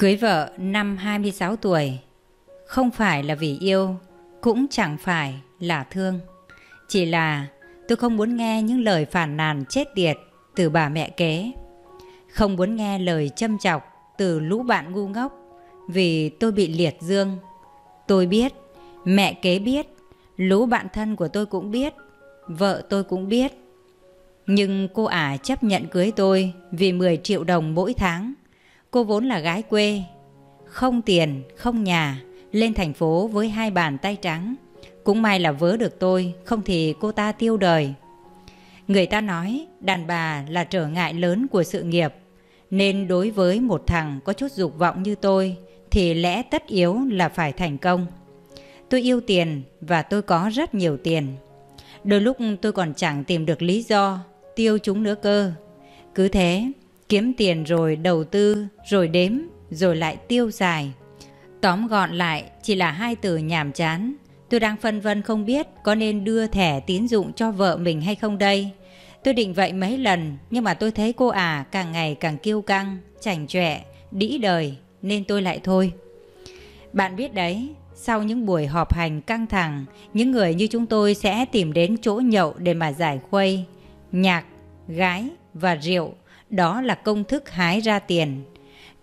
Cưới vợ năm 26 tuổi Không phải là vì yêu Cũng chẳng phải là thương Chỉ là tôi không muốn nghe những lời phản nàn chết tiệt Từ bà mẹ kế Không muốn nghe lời châm chọc Từ lũ bạn ngu ngốc Vì tôi bị liệt dương Tôi biết Mẹ kế biết Lũ bạn thân của tôi cũng biết Vợ tôi cũng biết Nhưng cô ả chấp nhận cưới tôi Vì 10 triệu đồng mỗi tháng Cô vốn là gái quê, không tiền, không nhà, lên thành phố với hai bàn tay trắng. Cũng may là vớ được tôi, không thì cô ta tiêu đời. Người ta nói đàn bà là trở ngại lớn của sự nghiệp, nên đối với một thằng có chút dục vọng như tôi thì lẽ tất yếu là phải thành công. Tôi yêu tiền và tôi có rất nhiều tiền. Đôi lúc tôi còn chẳng tìm được lý do tiêu chúng nữa cơ. Cứ thế, kiếm tiền rồi đầu tư, rồi đếm, rồi lại tiêu xài. Tóm gọn lại chỉ là hai từ nhàm chán. Tôi đang phân vân không biết có nên đưa thẻ tín dụng cho vợ mình hay không đây. Tôi định vậy mấy lần nhưng mà tôi thấy cô à càng ngày càng kiêu căng, chảnh chọe, đĩ đời nên tôi lại thôi. Bạn biết đấy, sau những buổi họp hành căng thẳng, những người như chúng tôi sẽ tìm đến chỗ nhậu để mà giải khuây. Nhạc, gái và rượu đó là công thức hái ra tiền.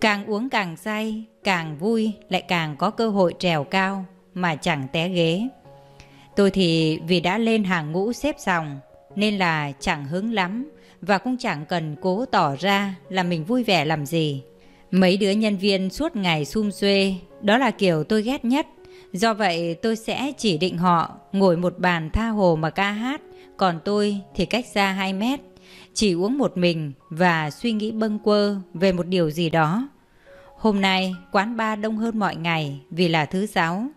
Càng uống càng say, càng vui, lại càng có cơ hội trèo cao mà chẳng té ghế. Tôi thì vì đã lên hàng ngũ xếp dòng nên là chẳng hứng lắm và cũng chẳng cần cố tỏ ra là mình vui vẻ làm gì. Mấy đứa nhân viên suốt ngày xung xuê, đó là kiểu tôi ghét nhất. Do vậy tôi sẽ chỉ định họ ngồi một bàn tha hồ mà ca hát, còn tôi thì cách xa 2 mét chỉ uống một mình và suy nghĩ bâng quơ về một điều gì đó. Hôm nay quán ba đông hơn mọi ngày vì là thứ sáu.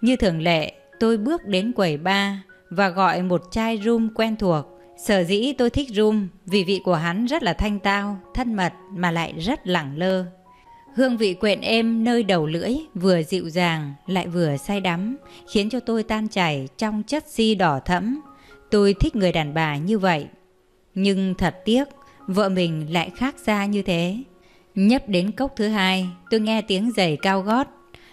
Như thường lệ, tôi bước đến quầy ba và gọi một chai rum quen thuộc. Sở dĩ tôi thích rum vì vị của hắn rất là thanh tao, thân mật mà lại rất lẳng lơ. Hương vị quyện êm nơi đầu lưỡi vừa dịu dàng lại vừa say đắm khiến cho tôi tan chảy trong chất si đỏ thẫm. Tôi thích người đàn bà như vậy. Nhưng thật tiếc, vợ mình lại khác xa như thế. Nhấp đến cốc thứ hai, tôi nghe tiếng giày cao gót.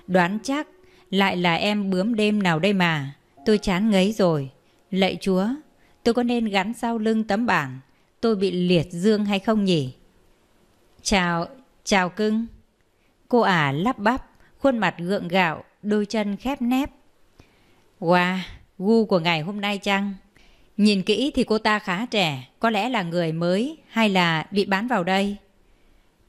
Đoán chắc lại là em bướm đêm nào đây mà. Tôi chán ngấy rồi. Lạy chúa, tôi có nên gắn sau lưng tấm bảng tôi bị liệt dương hay không nhỉ? Chào, chào cưng. Cô ả à lắp bắp, khuôn mặt gượng gạo, đôi chân khép nép. Wow, gu của ngày hôm nay chăng? Nhìn kỹ thì cô ta khá trẻ, có lẽ là người mới hay là bị bán vào đây.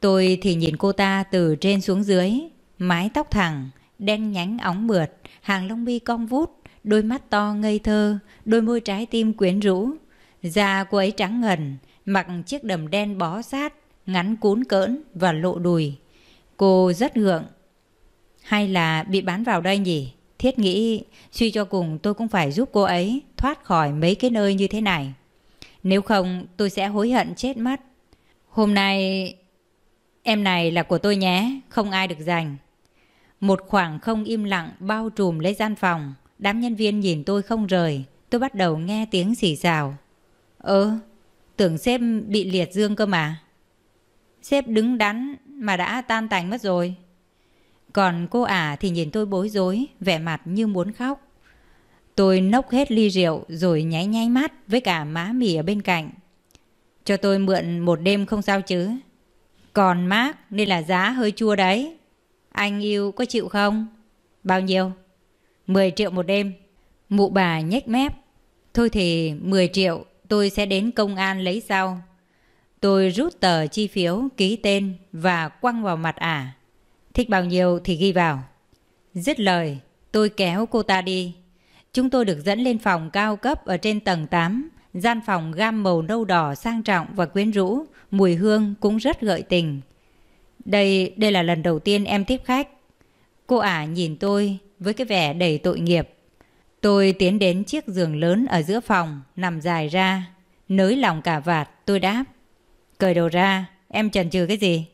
Tôi thì nhìn cô ta từ trên xuống dưới, mái tóc thẳng, đen nhánh óng mượt, hàng lông mi cong vút, đôi mắt to ngây thơ, đôi môi trái tim quyến rũ. Da cô ấy trắng ngần, mặc chiếc đầm đen bó sát, ngắn cún cỡn và lộ đùi. Cô rất gượng. Hay là bị bán vào đây nhỉ? Thiết nghĩ suy cho cùng tôi cũng phải giúp cô ấy thoát khỏi mấy cái nơi như thế này. Nếu không tôi sẽ hối hận chết mất. Hôm nay em này là của tôi nhé, không ai được giành. Một khoảng không im lặng bao trùm lấy gian phòng. Đám nhân viên nhìn tôi không rời. Tôi bắt đầu nghe tiếng xì xào. Ơ, ờ, tưởng sếp bị liệt dương cơ mà. Sếp đứng đắn mà đã tan tành mất rồi. Còn cô ả thì nhìn tôi bối rối, vẻ mặt như muốn khóc. Tôi nốc hết ly rượu rồi nháy nháy mắt với cả má mì ở bên cạnh. Cho tôi mượn một đêm không sao chứ. Còn mát nên là giá hơi chua đấy. Anh yêu có chịu không? Bao nhiêu? 10 triệu một đêm. Mụ bà nhếch mép. Thôi thì 10 triệu tôi sẽ đến công an lấy sau. Tôi rút tờ chi phiếu, ký tên và quăng vào mặt ả. À. Thích bao nhiêu thì ghi vào. Dứt lời, tôi kéo cô ta đi. Chúng tôi được dẫn lên phòng cao cấp ở trên tầng 8, gian phòng gam màu nâu đỏ sang trọng và quyến rũ, mùi hương cũng rất gợi tình. Đây, đây là lần đầu tiên em tiếp khách. Cô ả nhìn tôi với cái vẻ đầy tội nghiệp. Tôi tiến đến chiếc giường lớn ở giữa phòng, nằm dài ra. Nới lòng cả vạt, tôi đáp. Cởi đồ ra, em chần chừ cái gì?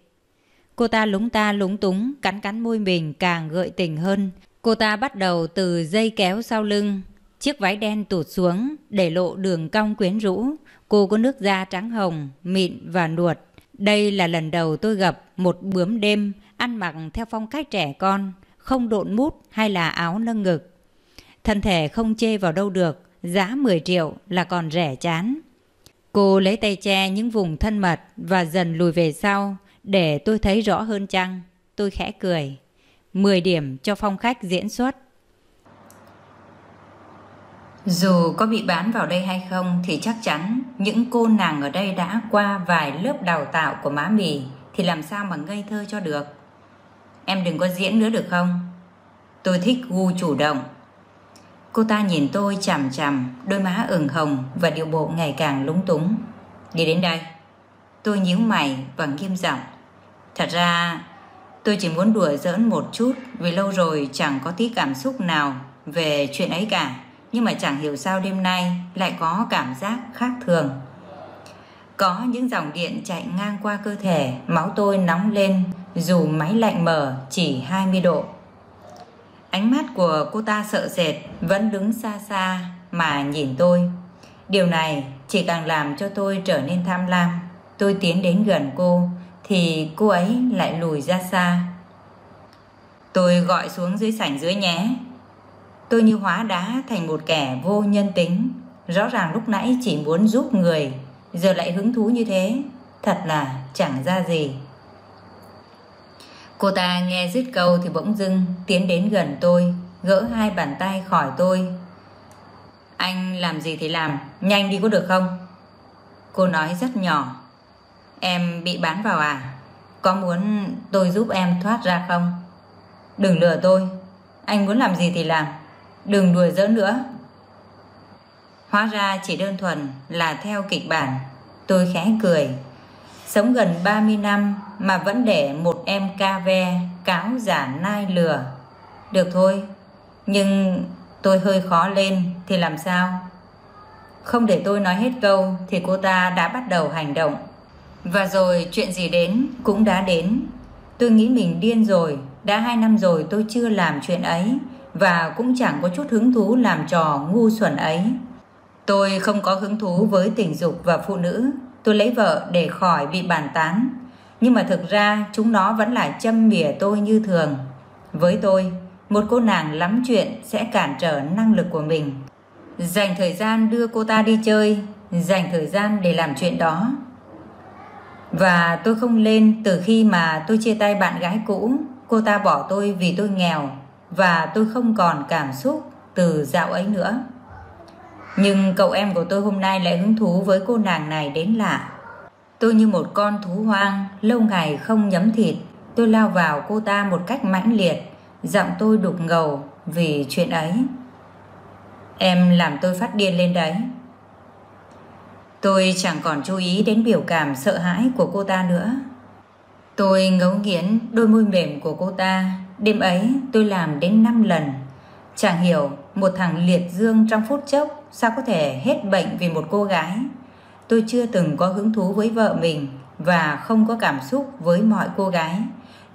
Cô ta lúng ta lúng túng, cắn cắn môi mình càng gợi tình hơn. Cô ta bắt đầu từ dây kéo sau lưng. Chiếc váy đen tụt xuống, để lộ đường cong quyến rũ. Cô có nước da trắng hồng, mịn và nuột. Đây là lần đầu tôi gặp một bướm đêm, ăn mặc theo phong cách trẻ con, không độn mút hay là áo nâng ngực. Thân thể không chê vào đâu được, giá 10 triệu là còn rẻ chán. Cô lấy tay che những vùng thân mật và dần lùi về sau, để tôi thấy rõ hơn chăng? Tôi khẽ cười. 10 điểm cho phong khách diễn xuất. Dù có bị bán vào đây hay không thì chắc chắn những cô nàng ở đây đã qua vài lớp đào tạo của má mì thì làm sao mà ngây thơ cho được. Em đừng có diễn nữa được không? Tôi thích gu chủ động. Cô ta nhìn tôi chằm chằm, đôi má ửng hồng và điệu bộ ngày càng lúng túng. Đi đến đây. Tôi nhíu mày và nghiêm giọng Thật ra tôi chỉ muốn đùa giỡn một chút Vì lâu rồi chẳng có tí cảm xúc nào về chuyện ấy cả Nhưng mà chẳng hiểu sao đêm nay lại có cảm giác khác thường Có những dòng điện chạy ngang qua cơ thể Máu tôi nóng lên dù máy lạnh mở chỉ 20 độ Ánh mắt của cô ta sợ sệt Vẫn đứng xa xa mà nhìn tôi Điều này chỉ càng làm cho tôi trở nên tham lam tôi tiến đến gần cô thì cô ấy lại lùi ra xa. Tôi gọi xuống dưới sảnh dưới nhé. Tôi như hóa đá thành một kẻ vô nhân tính, rõ ràng lúc nãy chỉ muốn giúp người, giờ lại hứng thú như thế, thật là chẳng ra gì. Cô ta nghe dứt câu thì bỗng dưng tiến đến gần tôi, gỡ hai bàn tay khỏi tôi. Anh làm gì thì làm, nhanh đi có được không? Cô nói rất nhỏ, Em bị bán vào à? Có muốn tôi giúp em thoát ra không? Đừng lừa tôi. Anh muốn làm gì thì làm. Đừng đùa giỡn nữa. Hóa ra chỉ đơn thuần là theo kịch bản. Tôi khẽ cười. Sống gần 30 năm mà vẫn để một em ca ve cáo giả nai lừa. Được thôi, nhưng tôi hơi khó lên thì làm sao? Không để tôi nói hết câu thì cô ta đã bắt đầu hành động. Và rồi chuyện gì đến cũng đã đến. Tôi nghĩ mình điên rồi, đã hai năm rồi tôi chưa làm chuyện ấy và cũng chẳng có chút hứng thú làm trò ngu xuẩn ấy. Tôi không có hứng thú với tình dục và phụ nữ, tôi lấy vợ để khỏi bị bàn tán. Nhưng mà thực ra chúng nó vẫn là châm mỉa tôi như thường. Với tôi, một cô nàng lắm chuyện sẽ cản trở năng lực của mình. Dành thời gian đưa cô ta đi chơi, dành thời gian để làm chuyện đó và tôi không lên từ khi mà tôi chia tay bạn gái cũ, cô ta bỏ tôi vì tôi nghèo và tôi không còn cảm xúc từ dạo ấy nữa. Nhưng cậu em của tôi hôm nay lại hứng thú với cô nàng này đến lạ. Tôi như một con thú hoang, lâu ngày không nhấm thịt, tôi lao vào cô ta một cách mãnh liệt, giọng tôi đục ngầu vì chuyện ấy. Em làm tôi phát điên lên đấy. Tôi chẳng còn chú ý đến biểu cảm sợ hãi của cô ta nữa. Tôi ngấu nghiến đôi môi mềm của cô ta. Đêm ấy tôi làm đến năm lần. Chẳng hiểu một thằng liệt dương trong phút chốc sao có thể hết bệnh vì một cô gái. Tôi chưa từng có hứng thú với vợ mình và không có cảm xúc với mọi cô gái.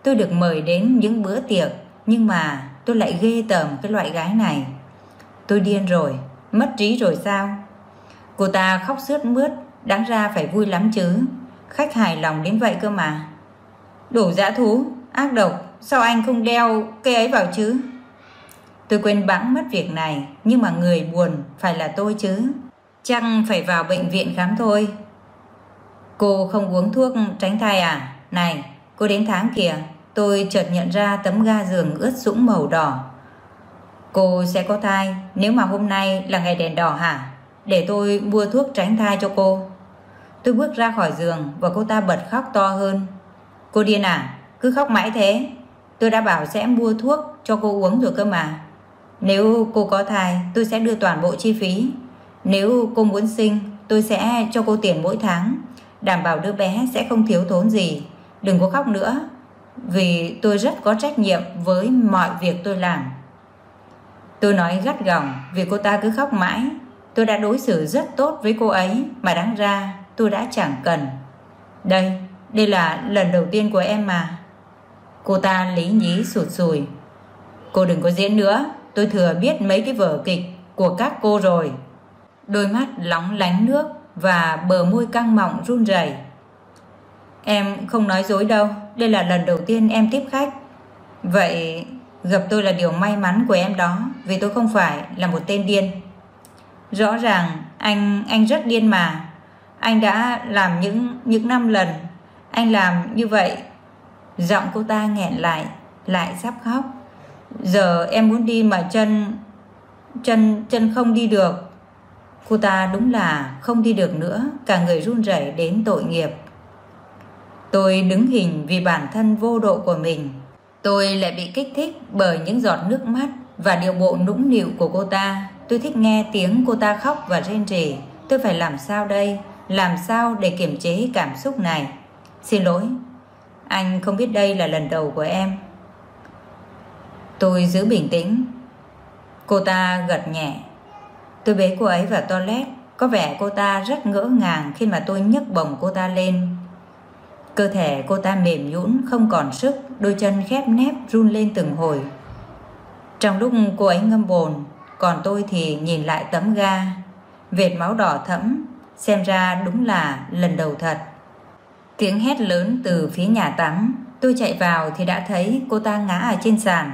Tôi được mời đến những bữa tiệc nhưng mà tôi lại ghê tởm cái loại gái này. Tôi điên rồi, mất trí rồi sao? Cô ta khóc sướt mướt Đáng ra phải vui lắm chứ Khách hài lòng đến vậy cơ mà Đủ dã thú, ác độc Sao anh không đeo cây ấy vào chứ Tôi quên bẵng mất việc này Nhưng mà người buồn phải là tôi chứ Chăng phải vào bệnh viện khám thôi Cô không uống thuốc tránh thai à Này cô đến tháng kìa Tôi chợt nhận ra tấm ga giường ướt sũng màu đỏ Cô sẽ có thai Nếu mà hôm nay là ngày đèn đỏ hả để tôi mua thuốc tránh thai cho cô. Tôi bước ra khỏi giường và cô ta bật khóc to hơn. Cô điên à, cứ khóc mãi thế. Tôi đã bảo sẽ mua thuốc cho cô uống rồi cơ mà. Nếu cô có thai, tôi sẽ đưa toàn bộ chi phí. Nếu cô muốn sinh, tôi sẽ cho cô tiền mỗi tháng. Đảm bảo đứa bé sẽ không thiếu thốn gì. Đừng có khóc nữa. Vì tôi rất có trách nhiệm với mọi việc tôi làm. Tôi nói gắt gỏng vì cô ta cứ khóc mãi tôi đã đối xử rất tốt với cô ấy mà đáng ra tôi đã chẳng cần. Đây, đây là lần đầu tiên của em mà. Cô ta lý nhí sụt sùi. Cô đừng có diễn nữa, tôi thừa biết mấy cái vở kịch của các cô rồi. Đôi mắt lóng lánh nước và bờ môi căng mọng run rẩy. Em không nói dối đâu, đây là lần đầu tiên em tiếp khách. Vậy gặp tôi là điều may mắn của em đó, vì tôi không phải là một tên điên rõ ràng anh anh rất điên mà anh đã làm những những năm lần anh làm như vậy giọng cô ta nghẹn lại lại sắp khóc giờ em muốn đi mà chân chân chân không đi được cô ta đúng là không đi được nữa cả người run rẩy đến tội nghiệp tôi đứng hình vì bản thân vô độ của mình tôi lại bị kích thích bởi những giọt nước mắt và điệu bộ nũng nịu của cô ta Tôi thích nghe tiếng cô ta khóc và rên rỉ. Tôi phải làm sao đây? Làm sao để kiềm chế cảm xúc này? Xin lỗi, anh không biết đây là lần đầu của em. Tôi giữ bình tĩnh. Cô ta gật nhẹ. Tôi bế cô ấy vào toilet. Có vẻ cô ta rất ngỡ ngàng khi mà tôi nhấc bồng cô ta lên. Cơ thể cô ta mềm nhũn không còn sức, đôi chân khép nép run lên từng hồi. Trong lúc cô ấy ngâm bồn, còn tôi thì nhìn lại tấm ga Vệt máu đỏ thẫm Xem ra đúng là lần đầu thật Tiếng hét lớn từ phía nhà tắm Tôi chạy vào thì đã thấy cô ta ngã ở trên sàn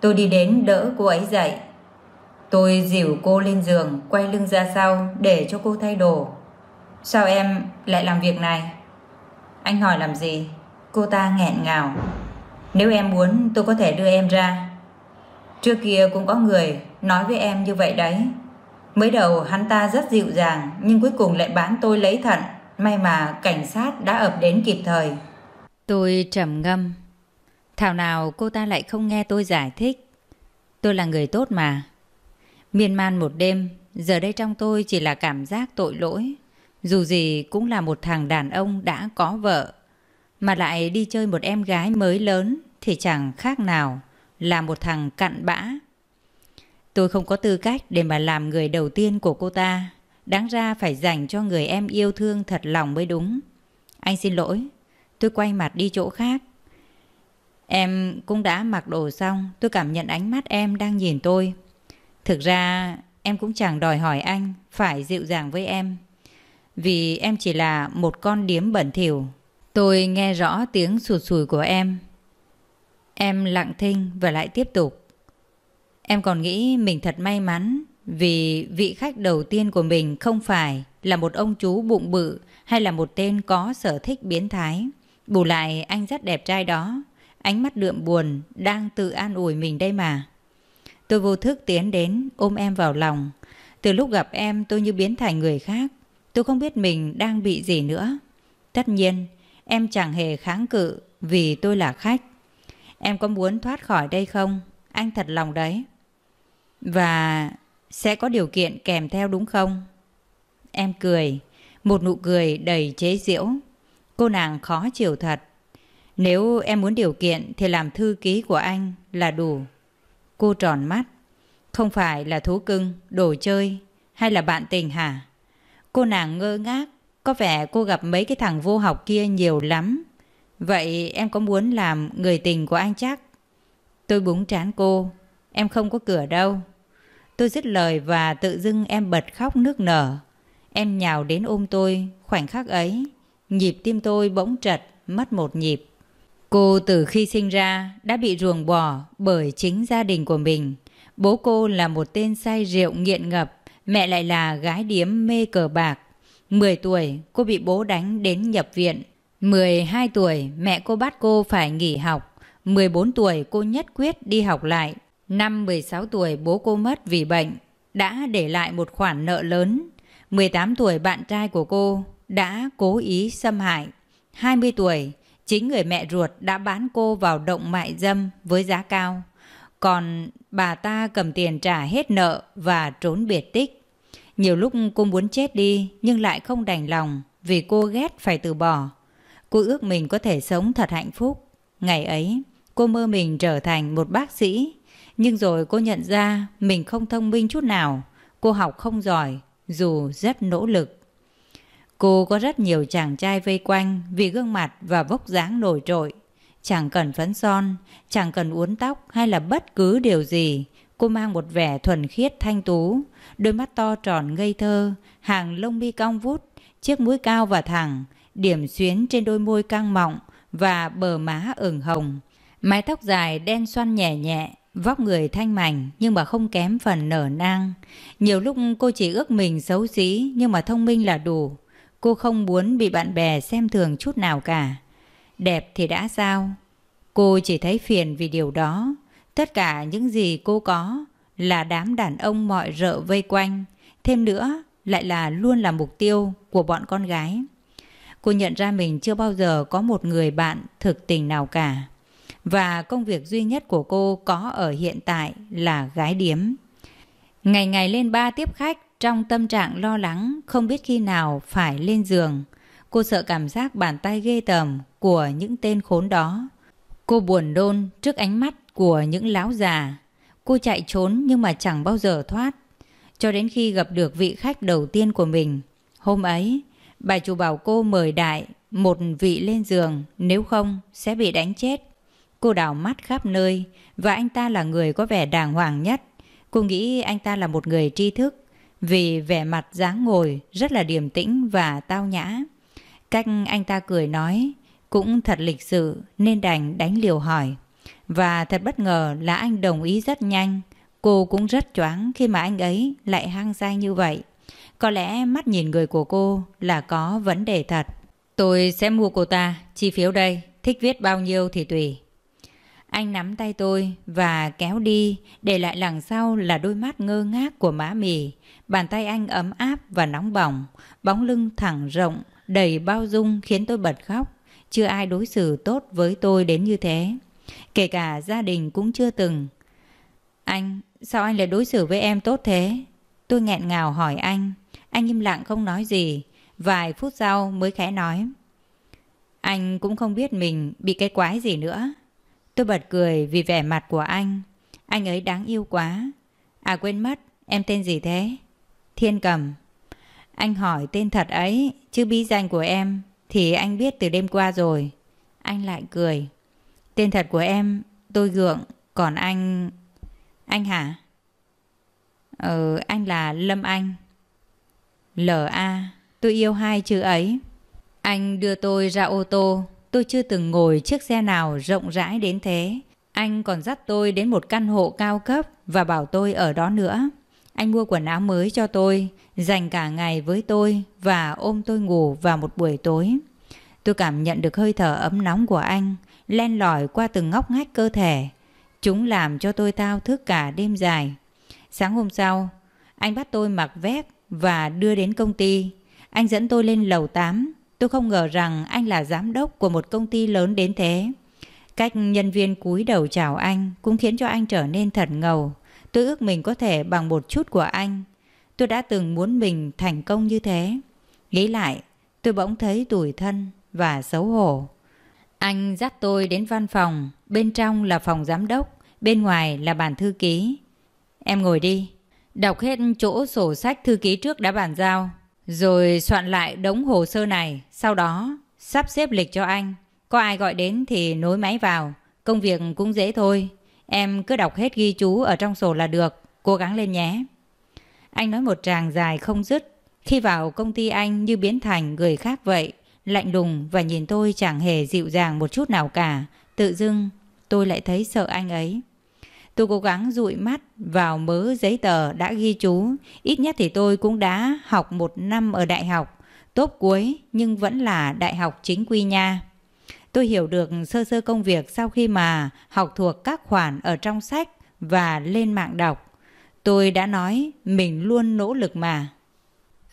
Tôi đi đến đỡ cô ấy dậy Tôi dìu cô lên giường Quay lưng ra sau để cho cô thay đồ Sao em lại làm việc này Anh hỏi làm gì Cô ta nghẹn ngào Nếu em muốn tôi có thể đưa em ra Trước kia cũng có người nói với em như vậy đấy. Mới đầu hắn ta rất dịu dàng nhưng cuối cùng lại bán tôi lấy thận. May mà cảnh sát đã ập đến kịp thời. Tôi trầm ngâm. Thảo nào cô ta lại không nghe tôi giải thích. Tôi là người tốt mà. Miên man một đêm, giờ đây trong tôi chỉ là cảm giác tội lỗi. Dù gì cũng là một thằng đàn ông đã có vợ. Mà lại đi chơi một em gái mới lớn thì chẳng khác nào là một thằng cặn bã Tôi không có tư cách để mà làm người đầu tiên của cô ta. Đáng ra phải dành cho người em yêu thương thật lòng mới đúng. Anh xin lỗi, tôi quay mặt đi chỗ khác. Em cũng đã mặc đồ xong, tôi cảm nhận ánh mắt em đang nhìn tôi. Thực ra, em cũng chẳng đòi hỏi anh phải dịu dàng với em. Vì em chỉ là một con điếm bẩn thỉu. Tôi nghe rõ tiếng sụt sùi của em. Em lặng thinh và lại tiếp tục. Em còn nghĩ mình thật may mắn vì vị khách đầu tiên của mình không phải là một ông chú bụng bự hay là một tên có sở thích biến thái. Bù lại anh rất đẹp trai đó, ánh mắt đượm buồn đang tự an ủi mình đây mà. Tôi vô thức tiến đến ôm em vào lòng. Từ lúc gặp em tôi như biến thành người khác, tôi không biết mình đang bị gì nữa. Tất nhiên, em chẳng hề kháng cự vì tôi là khách. Em có muốn thoát khỏi đây không? Anh thật lòng đấy. Và sẽ có điều kiện kèm theo đúng không? Em cười, một nụ cười đầy chế giễu. Cô nàng khó chịu thật. Nếu em muốn điều kiện thì làm thư ký của anh là đủ. Cô tròn mắt. Không phải là thú cưng, đồ chơi hay là bạn tình hả? Cô nàng ngơ ngác, có vẻ cô gặp mấy cái thằng vô học kia nhiều lắm. Vậy em có muốn làm người tình của anh chắc? Tôi búng trán cô, em không có cửa đâu. Tôi dứt lời và tự dưng em bật khóc nước nở. Em nhào đến ôm tôi, khoảnh khắc ấy, nhịp tim tôi bỗng trật, mất một nhịp. Cô từ khi sinh ra đã bị ruồng bỏ bởi chính gia đình của mình. Bố cô là một tên say rượu nghiện ngập, mẹ lại là gái điếm mê cờ bạc. 10 tuổi, cô bị bố đánh đến nhập viện. 12 tuổi, mẹ cô bắt cô phải nghỉ học. 14 tuổi, cô nhất quyết đi học lại Năm 16 tuổi bố cô mất vì bệnh, đã để lại một khoản nợ lớn. 18 tuổi bạn trai của cô đã cố ý xâm hại. 20 tuổi, chính người mẹ ruột đã bán cô vào động mại dâm với giá cao. Còn bà ta cầm tiền trả hết nợ và trốn biệt tích. Nhiều lúc cô muốn chết đi nhưng lại không đành lòng vì cô ghét phải từ bỏ. Cô ước mình có thể sống thật hạnh phúc. Ngày ấy, cô mơ mình trở thành một bác sĩ nhưng rồi cô nhận ra mình không thông minh chút nào, cô học không giỏi, dù rất nỗ lực. Cô có rất nhiều chàng trai vây quanh vì gương mặt và vóc dáng nổi trội. Chẳng cần phấn son, chẳng cần uốn tóc hay là bất cứ điều gì. Cô mang một vẻ thuần khiết thanh tú, đôi mắt to tròn ngây thơ, hàng lông mi cong vút, chiếc mũi cao và thẳng, điểm xuyến trên đôi môi căng mọng và bờ má ửng hồng. Mái tóc dài đen xoăn nhẹ nhẹ, Vóc người thanh mảnh nhưng mà không kém phần nở nang. Nhiều lúc cô chỉ ước mình xấu xí nhưng mà thông minh là đủ. Cô không muốn bị bạn bè xem thường chút nào cả. Đẹp thì đã sao? Cô chỉ thấy phiền vì điều đó. Tất cả những gì cô có là đám đàn ông mọi rợ vây quanh. Thêm nữa lại là luôn là mục tiêu của bọn con gái. Cô nhận ra mình chưa bao giờ có một người bạn thực tình nào cả và công việc duy nhất của cô có ở hiện tại là gái điếm. Ngày ngày lên ba tiếp khách trong tâm trạng lo lắng không biết khi nào phải lên giường. Cô sợ cảm giác bàn tay ghê tởm của những tên khốn đó. Cô buồn đôn trước ánh mắt của những lão già. Cô chạy trốn nhưng mà chẳng bao giờ thoát. Cho đến khi gặp được vị khách đầu tiên của mình. Hôm ấy, bà chủ bảo cô mời đại một vị lên giường, nếu không sẽ bị đánh chết. Cô đào mắt khắp nơi và anh ta là người có vẻ đàng hoàng nhất. Cô nghĩ anh ta là một người tri thức vì vẻ mặt dáng ngồi rất là điềm tĩnh và tao nhã. Cách anh ta cười nói cũng thật lịch sự nên đành đánh liều hỏi. Và thật bất ngờ là anh đồng ý rất nhanh. Cô cũng rất choáng khi mà anh ấy lại hang dai như vậy. Có lẽ mắt nhìn người của cô là có vấn đề thật. Tôi sẽ mua cô ta, chi phiếu đây, thích viết bao nhiêu thì tùy. Anh nắm tay tôi và kéo đi, để lại đằng sau là đôi mắt ngơ ngác của má mì. Bàn tay anh ấm áp và nóng bỏng, bóng lưng thẳng rộng, đầy bao dung khiến tôi bật khóc. Chưa ai đối xử tốt với tôi đến như thế. Kể cả gia đình cũng chưa từng. Anh, sao anh lại đối xử với em tốt thế? Tôi nghẹn ngào hỏi anh. Anh im lặng không nói gì. Vài phút sau mới khẽ nói. Anh cũng không biết mình bị cái quái gì nữa. Tôi bật cười vì vẻ mặt của anh. Anh ấy đáng yêu quá. À quên mất, em tên gì thế? Thiên Cầm. Anh hỏi tên thật ấy, chứ bí danh của em thì anh biết từ đêm qua rồi. Anh lại cười. Tên thật của em tôi gượng, còn anh... Anh hả? Ừ, anh là Lâm Anh. L.A. Tôi yêu hai chữ ấy. Anh đưa tôi ra ô tô tôi chưa từng ngồi chiếc xe nào rộng rãi đến thế. Anh còn dắt tôi đến một căn hộ cao cấp và bảo tôi ở đó nữa. Anh mua quần áo mới cho tôi, dành cả ngày với tôi và ôm tôi ngủ vào một buổi tối. Tôi cảm nhận được hơi thở ấm nóng của anh, len lỏi qua từng ngóc ngách cơ thể. Chúng làm cho tôi thao thức cả đêm dài. Sáng hôm sau, anh bắt tôi mặc vest và đưa đến công ty. Anh dẫn tôi lên lầu 8, Tôi không ngờ rằng anh là giám đốc của một công ty lớn đến thế. Cách nhân viên cúi đầu chào anh cũng khiến cho anh trở nên thật ngầu. Tôi ước mình có thể bằng một chút của anh. Tôi đã từng muốn mình thành công như thế. Nghĩ lại, tôi bỗng thấy tủi thân và xấu hổ. Anh dắt tôi đến văn phòng, bên trong là phòng giám đốc, bên ngoài là bàn thư ký. Em ngồi đi, đọc hết chỗ sổ sách thư ký trước đã bàn giao. Rồi soạn lại đống hồ sơ này, sau đó sắp xếp lịch cho anh. Có ai gọi đến thì nối máy vào, công việc cũng dễ thôi. Em cứ đọc hết ghi chú ở trong sổ là được, cố gắng lên nhé. Anh nói một tràng dài không dứt. Khi vào công ty anh như biến thành người khác vậy, lạnh lùng và nhìn tôi chẳng hề dịu dàng một chút nào cả. Tự dưng tôi lại thấy sợ anh ấy. Tôi cố gắng dụi mắt vào mớ giấy tờ đã ghi chú. Ít nhất thì tôi cũng đã học một năm ở đại học. Tốt cuối nhưng vẫn là đại học chính quy nha. Tôi hiểu được sơ sơ công việc sau khi mà học thuộc các khoản ở trong sách và lên mạng đọc. Tôi đã nói mình luôn nỗ lực mà.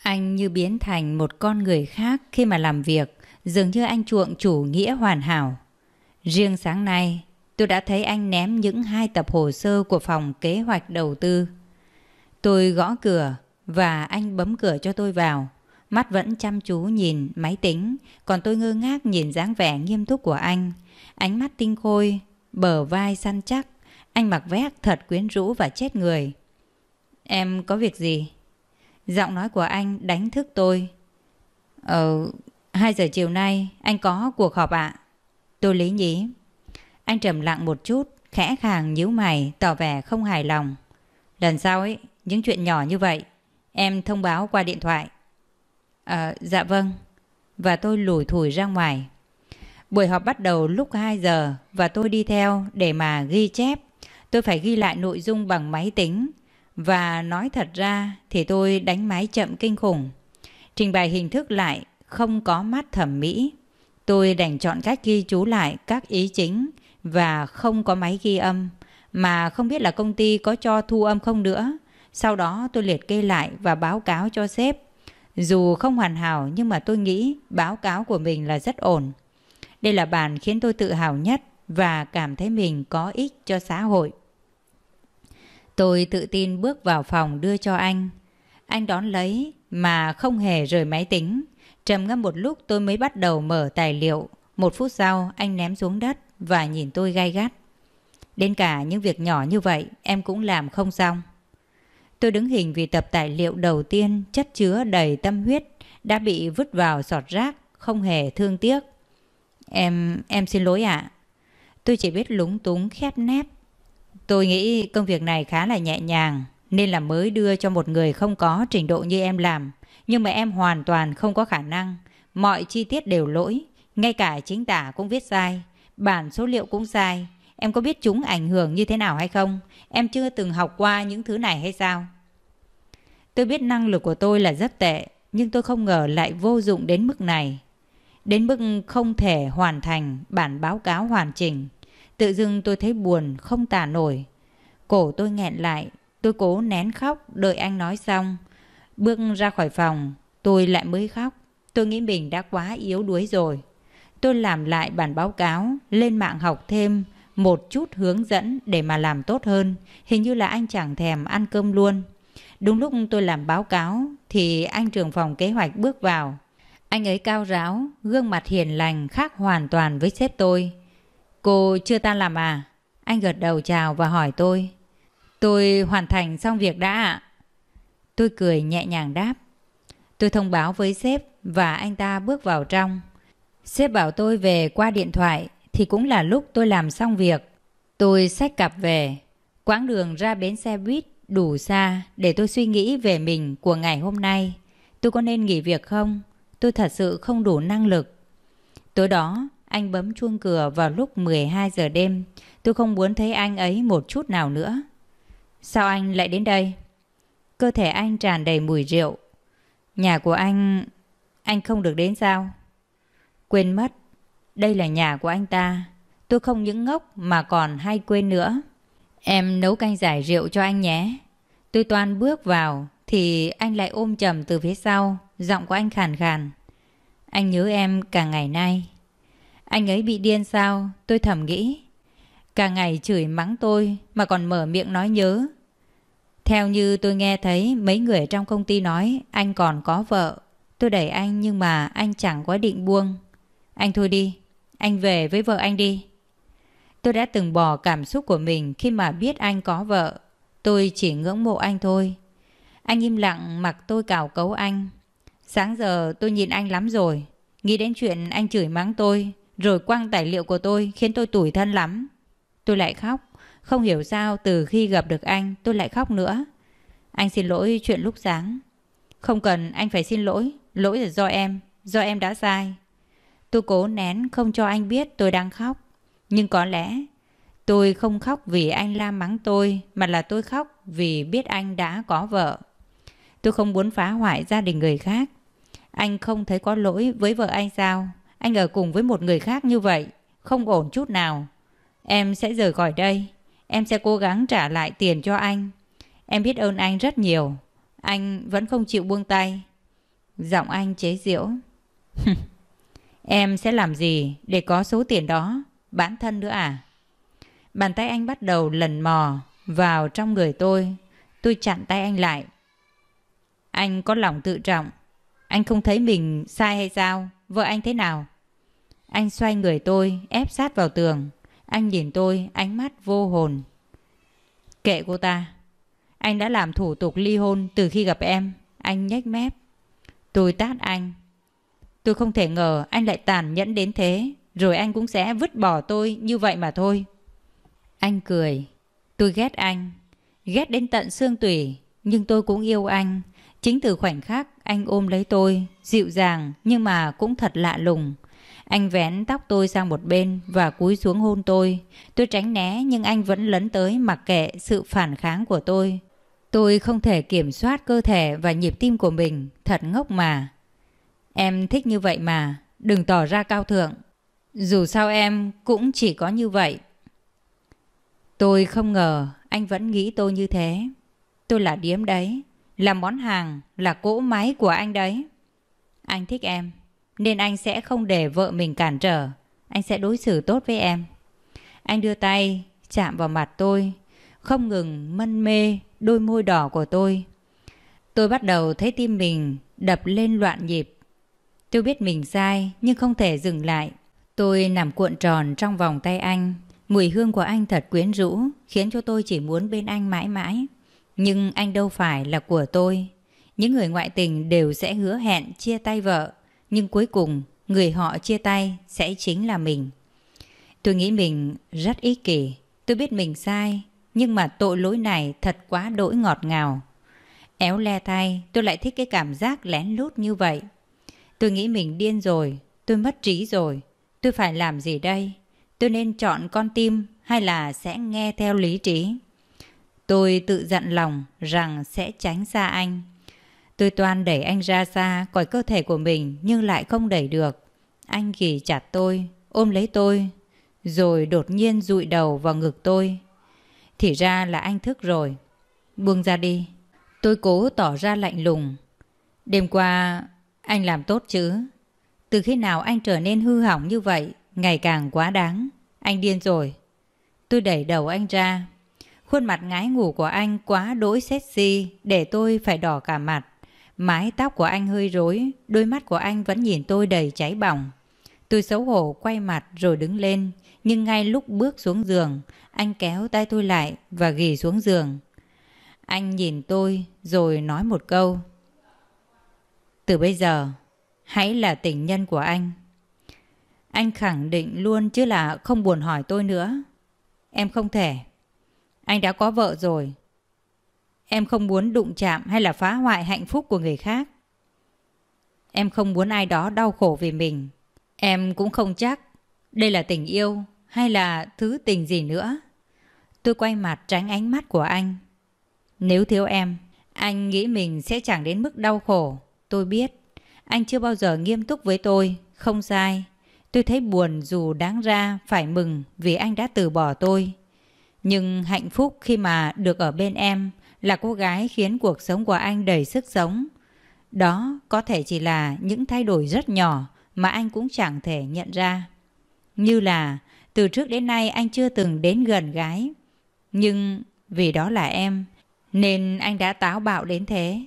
Anh như biến thành một con người khác khi mà làm việc, dường như anh chuộng chủ nghĩa hoàn hảo. Riêng sáng nay, tôi đã thấy anh ném những hai tập hồ sơ của phòng kế hoạch đầu tư. Tôi gõ cửa và anh bấm cửa cho tôi vào. Mắt vẫn chăm chú nhìn máy tính, còn tôi ngơ ngác nhìn dáng vẻ nghiêm túc của anh. Ánh mắt tinh khôi, bờ vai săn chắc, anh mặc vét thật quyến rũ và chết người. Em có việc gì? Giọng nói của anh đánh thức tôi. Ờ, 2 giờ chiều nay anh có cuộc họp ạ. À? Tôi lý nhí. Anh trầm lặng một chút, khẽ khàng nhíu mày, tỏ vẻ không hài lòng. Lần sau ấy, những chuyện nhỏ như vậy, em thông báo qua điện thoại. À, dạ vâng. Và tôi lủi thủi ra ngoài. Buổi họp bắt đầu lúc 2 giờ và tôi đi theo để mà ghi chép. Tôi phải ghi lại nội dung bằng máy tính. Và nói thật ra thì tôi đánh máy chậm kinh khủng. Trình bày hình thức lại không có mắt thẩm mỹ. Tôi đành chọn cách ghi chú lại các ý chính và không có máy ghi âm, mà không biết là công ty có cho thu âm không nữa. Sau đó tôi liệt kê lại và báo cáo cho sếp. Dù không hoàn hảo nhưng mà tôi nghĩ báo cáo của mình là rất ổn. Đây là bản khiến tôi tự hào nhất và cảm thấy mình có ích cho xã hội. Tôi tự tin bước vào phòng đưa cho anh. Anh đón lấy mà không hề rời máy tính. Trầm ngâm một lúc tôi mới bắt đầu mở tài liệu. Một phút sau anh ném xuống đất và nhìn tôi gai gắt. Đến cả những việc nhỏ như vậy em cũng làm không xong. Tôi đứng hình vì tập tài liệu đầu tiên chất chứa đầy tâm huyết đã bị vứt vào sọt rác, không hề thương tiếc. Em, em xin lỗi ạ. Tôi chỉ biết lúng túng khép nép. Tôi nghĩ công việc này khá là nhẹ nhàng nên là mới đưa cho một người không có trình độ như em làm. Nhưng mà em hoàn toàn không có khả năng. Mọi chi tiết đều lỗi, ngay cả chính tả cũng viết sai. Bản số liệu cũng sai, em có biết chúng ảnh hưởng như thế nào hay không? Em chưa từng học qua những thứ này hay sao? Tôi biết năng lực của tôi là rất tệ, nhưng tôi không ngờ lại vô dụng đến mức này. Đến mức không thể hoàn thành bản báo cáo hoàn chỉnh. Tự dưng tôi thấy buồn, không tả nổi. Cổ tôi nghẹn lại, tôi cố nén khóc, đợi anh nói xong. Bước ra khỏi phòng, tôi lại mới khóc. Tôi nghĩ mình đã quá yếu đuối rồi tôi làm lại bản báo cáo, lên mạng học thêm một chút hướng dẫn để mà làm tốt hơn. Hình như là anh chẳng thèm ăn cơm luôn. Đúng lúc tôi làm báo cáo thì anh trưởng phòng kế hoạch bước vào. Anh ấy cao ráo, gương mặt hiền lành khác hoàn toàn với sếp tôi. Cô chưa tan làm à? Anh gật đầu chào và hỏi tôi. Tôi hoàn thành xong việc đã ạ. Tôi cười nhẹ nhàng đáp. Tôi thông báo với sếp và anh ta bước vào trong. Sếp bảo tôi về qua điện thoại thì cũng là lúc tôi làm xong việc. Tôi xách cặp về, quãng đường ra bến xe buýt đủ xa để tôi suy nghĩ về mình của ngày hôm nay. Tôi có nên nghỉ việc không? Tôi thật sự không đủ năng lực. Tối đó, anh bấm chuông cửa vào lúc 12 giờ đêm. Tôi không muốn thấy anh ấy một chút nào nữa. Sao anh lại đến đây? Cơ thể anh tràn đầy mùi rượu. Nhà của anh... Anh không được đến sao? Quên mất, đây là nhà của anh ta. Tôi không những ngốc mà còn hay quên nữa. Em nấu canh giải rượu cho anh nhé. Tôi toan bước vào thì anh lại ôm chầm từ phía sau, giọng của anh khàn khàn. Anh nhớ em cả ngày nay. Anh ấy bị điên sao, tôi thầm nghĩ. Cả ngày chửi mắng tôi mà còn mở miệng nói nhớ. Theo như tôi nghe thấy mấy người trong công ty nói anh còn có vợ. Tôi đẩy anh nhưng mà anh chẳng có định buông. Anh thôi đi, anh về với vợ anh đi. Tôi đã từng bỏ cảm xúc của mình khi mà biết anh có vợ. Tôi chỉ ngưỡng mộ anh thôi. Anh im lặng mặc tôi cào cấu anh. Sáng giờ tôi nhìn anh lắm rồi. Nghĩ đến chuyện anh chửi mắng tôi, rồi quăng tài liệu của tôi khiến tôi tủi thân lắm. Tôi lại khóc. Không hiểu sao từ khi gặp được anh tôi lại khóc nữa. Anh xin lỗi chuyện lúc sáng. Không cần anh phải xin lỗi. Lỗi là do em. Do em đã sai. Tôi cố nén không cho anh biết tôi đang khóc. Nhưng có lẽ tôi không khóc vì anh la mắng tôi mà là tôi khóc vì biết anh đã có vợ. Tôi không muốn phá hoại gia đình người khác. Anh không thấy có lỗi với vợ anh sao? Anh ở cùng với một người khác như vậy, không ổn chút nào. Em sẽ rời khỏi đây. Em sẽ cố gắng trả lại tiền cho anh. Em biết ơn anh rất nhiều. Anh vẫn không chịu buông tay. Giọng anh chế giễu. Em sẽ làm gì để có số tiền đó? Bản thân nữa à? Bàn tay anh bắt đầu lần mò vào trong người tôi. Tôi chặn tay anh lại. Anh có lòng tự trọng. Anh không thấy mình sai hay sao? Vợ anh thế nào? Anh xoay người tôi, ép sát vào tường. Anh nhìn tôi, ánh mắt vô hồn. Kệ cô ta. Anh đã làm thủ tục ly hôn từ khi gặp em. Anh nhếch mép. Tôi tát anh, Tôi không thể ngờ anh lại tàn nhẫn đến thế, rồi anh cũng sẽ vứt bỏ tôi như vậy mà thôi. Anh cười. Tôi ghét anh. Ghét đến tận xương tủy, nhưng tôi cũng yêu anh. Chính từ khoảnh khắc anh ôm lấy tôi, dịu dàng nhưng mà cũng thật lạ lùng. Anh vén tóc tôi sang một bên và cúi xuống hôn tôi. Tôi tránh né nhưng anh vẫn lấn tới mặc kệ sự phản kháng của tôi. Tôi không thể kiểm soát cơ thể và nhịp tim của mình, thật ngốc mà. Em thích như vậy mà, đừng tỏ ra cao thượng. Dù sao em cũng chỉ có như vậy. Tôi không ngờ anh vẫn nghĩ tôi như thế. Tôi là điếm đấy, là món hàng, là cỗ máy của anh đấy. Anh thích em, nên anh sẽ không để vợ mình cản trở. Anh sẽ đối xử tốt với em. Anh đưa tay, chạm vào mặt tôi, không ngừng mân mê đôi môi đỏ của tôi. Tôi bắt đầu thấy tim mình đập lên loạn nhịp. Tôi biết mình sai nhưng không thể dừng lại. Tôi nằm cuộn tròn trong vòng tay anh. Mùi hương của anh thật quyến rũ, khiến cho tôi chỉ muốn bên anh mãi mãi. Nhưng anh đâu phải là của tôi. Những người ngoại tình đều sẽ hứa hẹn chia tay vợ, nhưng cuối cùng người họ chia tay sẽ chính là mình. Tôi nghĩ mình rất ích kỷ, tôi biết mình sai, nhưng mà tội lỗi này thật quá đỗi ngọt ngào. Éo le tay, tôi lại thích cái cảm giác lén lút như vậy. Tôi nghĩ mình điên rồi, tôi mất trí rồi, tôi phải làm gì đây? Tôi nên chọn con tim hay là sẽ nghe theo lý trí? Tôi tự dặn lòng rằng sẽ tránh xa anh. Tôi toan đẩy anh ra xa khỏi cơ thể của mình nhưng lại không đẩy được. Anh ghì chặt tôi, ôm lấy tôi, rồi đột nhiên rụi đầu vào ngực tôi. Thì ra là anh thức rồi. Buông ra đi. Tôi cố tỏ ra lạnh lùng. Đêm qua anh làm tốt chứ? Từ khi nào anh trở nên hư hỏng như vậy, ngày càng quá đáng. Anh điên rồi. Tôi đẩy đầu anh ra. Khuôn mặt ngái ngủ của anh quá đối sexy để tôi phải đỏ cả mặt. Mái tóc của anh hơi rối, đôi mắt của anh vẫn nhìn tôi đầy cháy bỏng. Tôi xấu hổ quay mặt rồi đứng lên, nhưng ngay lúc bước xuống giường, anh kéo tay tôi lại và ghì xuống giường. Anh nhìn tôi rồi nói một câu. Từ bây giờ, hãy là tình nhân của anh. Anh khẳng định luôn chứ là không buồn hỏi tôi nữa. Em không thể. Anh đã có vợ rồi. Em không muốn đụng chạm hay là phá hoại hạnh phúc của người khác. Em không muốn ai đó đau khổ vì mình. Em cũng không chắc đây là tình yêu hay là thứ tình gì nữa. Tôi quay mặt tránh ánh mắt của anh. Nếu thiếu em, anh nghĩ mình sẽ chẳng đến mức đau khổ. Tôi biết, anh chưa bao giờ nghiêm túc với tôi, không sai. Tôi thấy buồn dù đáng ra phải mừng vì anh đã từ bỏ tôi. Nhưng hạnh phúc khi mà được ở bên em là cô gái khiến cuộc sống của anh đầy sức sống. Đó có thể chỉ là những thay đổi rất nhỏ mà anh cũng chẳng thể nhận ra. Như là từ trước đến nay anh chưa từng đến gần gái. Nhưng vì đó là em nên anh đã táo bạo đến thế.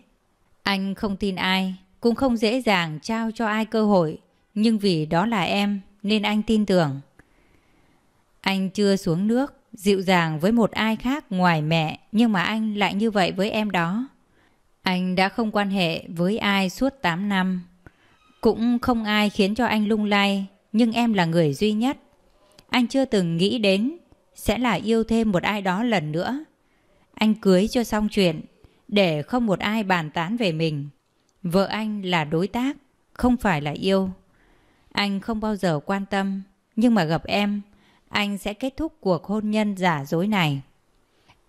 Anh không tin ai, cũng không dễ dàng trao cho ai cơ hội, nhưng vì đó là em nên anh tin tưởng. Anh chưa xuống nước, dịu dàng với một ai khác ngoài mẹ, nhưng mà anh lại như vậy với em đó. Anh đã không quan hệ với ai suốt 8 năm. Cũng không ai khiến cho anh lung lay, nhưng em là người duy nhất. Anh chưa từng nghĩ đến sẽ là yêu thêm một ai đó lần nữa. Anh cưới cho xong chuyện, để không một ai bàn tán về mình. Vợ anh là đối tác, không phải là yêu. Anh không bao giờ quan tâm, nhưng mà gặp em, anh sẽ kết thúc cuộc hôn nhân giả dối này.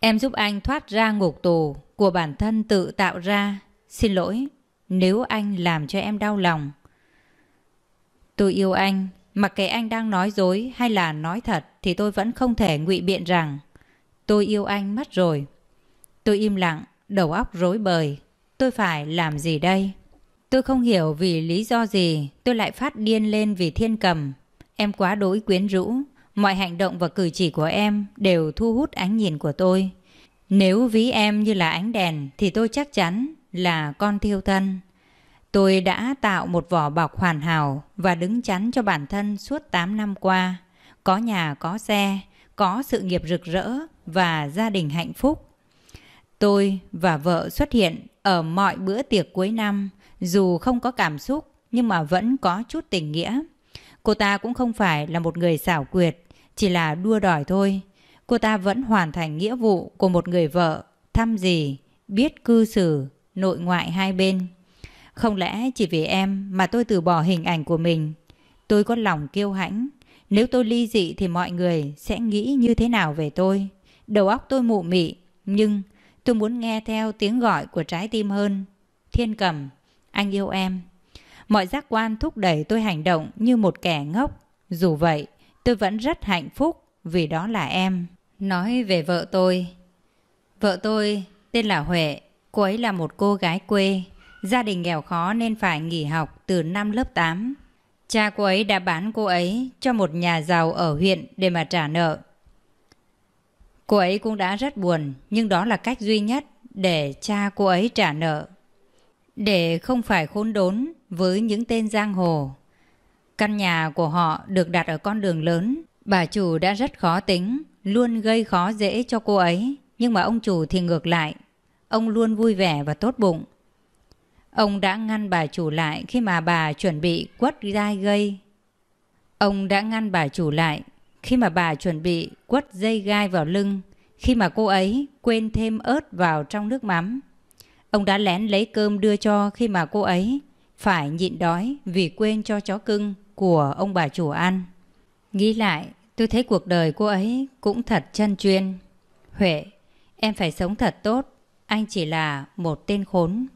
Em giúp anh thoát ra ngục tù của bản thân tự tạo ra. Xin lỗi, nếu anh làm cho em đau lòng. Tôi yêu anh, mặc kệ anh đang nói dối hay là nói thật thì tôi vẫn không thể ngụy biện rằng tôi yêu anh mất rồi. Tôi im lặng, đầu óc rối bời. Tôi phải làm gì đây? Tôi không hiểu vì lý do gì tôi lại phát điên lên vì thiên cầm. Em quá đối quyến rũ, mọi hành động và cử chỉ của em đều thu hút ánh nhìn của tôi. Nếu ví em như là ánh đèn thì tôi chắc chắn là con thiêu thân. Tôi đã tạo một vỏ bọc hoàn hảo và đứng chắn cho bản thân suốt 8 năm qua. Có nhà, có xe, có sự nghiệp rực rỡ và gia đình hạnh phúc. Tôi và vợ xuất hiện ở mọi bữa tiệc cuối năm, dù không có cảm xúc nhưng mà vẫn có chút tình nghĩa. Cô ta cũng không phải là một người xảo quyệt, chỉ là đua đòi thôi. Cô ta vẫn hoàn thành nghĩa vụ của một người vợ, thăm gì, biết cư xử, nội ngoại hai bên. Không lẽ chỉ vì em mà tôi từ bỏ hình ảnh của mình? Tôi có lòng kiêu hãnh. Nếu tôi ly dị thì mọi người sẽ nghĩ như thế nào về tôi? Đầu óc tôi mụ mị, nhưng Tôi muốn nghe theo tiếng gọi của trái tim hơn. Thiên cầm, anh yêu em. Mọi giác quan thúc đẩy tôi hành động như một kẻ ngốc. Dù vậy, tôi vẫn rất hạnh phúc vì đó là em. Nói về vợ tôi. Vợ tôi tên là Huệ. Cô ấy là một cô gái quê. Gia đình nghèo khó nên phải nghỉ học từ năm lớp 8. Cha cô ấy đã bán cô ấy cho một nhà giàu ở huyện để mà trả nợ. Cô ấy cũng đã rất buồn, nhưng đó là cách duy nhất để cha cô ấy trả nợ. Để không phải khốn đốn với những tên giang hồ. Căn nhà của họ được đặt ở con đường lớn, bà chủ đã rất khó tính, luôn gây khó dễ cho cô ấy, nhưng mà ông chủ thì ngược lại. Ông luôn vui vẻ và tốt bụng. Ông đã ngăn bà chủ lại khi mà bà chuẩn bị quất dai gây. Ông đã ngăn bà chủ lại khi mà bà chuẩn bị quất dây gai vào lưng, khi mà cô ấy quên thêm ớt vào trong nước mắm. Ông đã lén lấy cơm đưa cho khi mà cô ấy phải nhịn đói vì quên cho chó cưng của ông bà chủ ăn. Nghĩ lại, tôi thấy cuộc đời cô ấy cũng thật chân chuyên. Huệ, em phải sống thật tốt, anh chỉ là một tên khốn.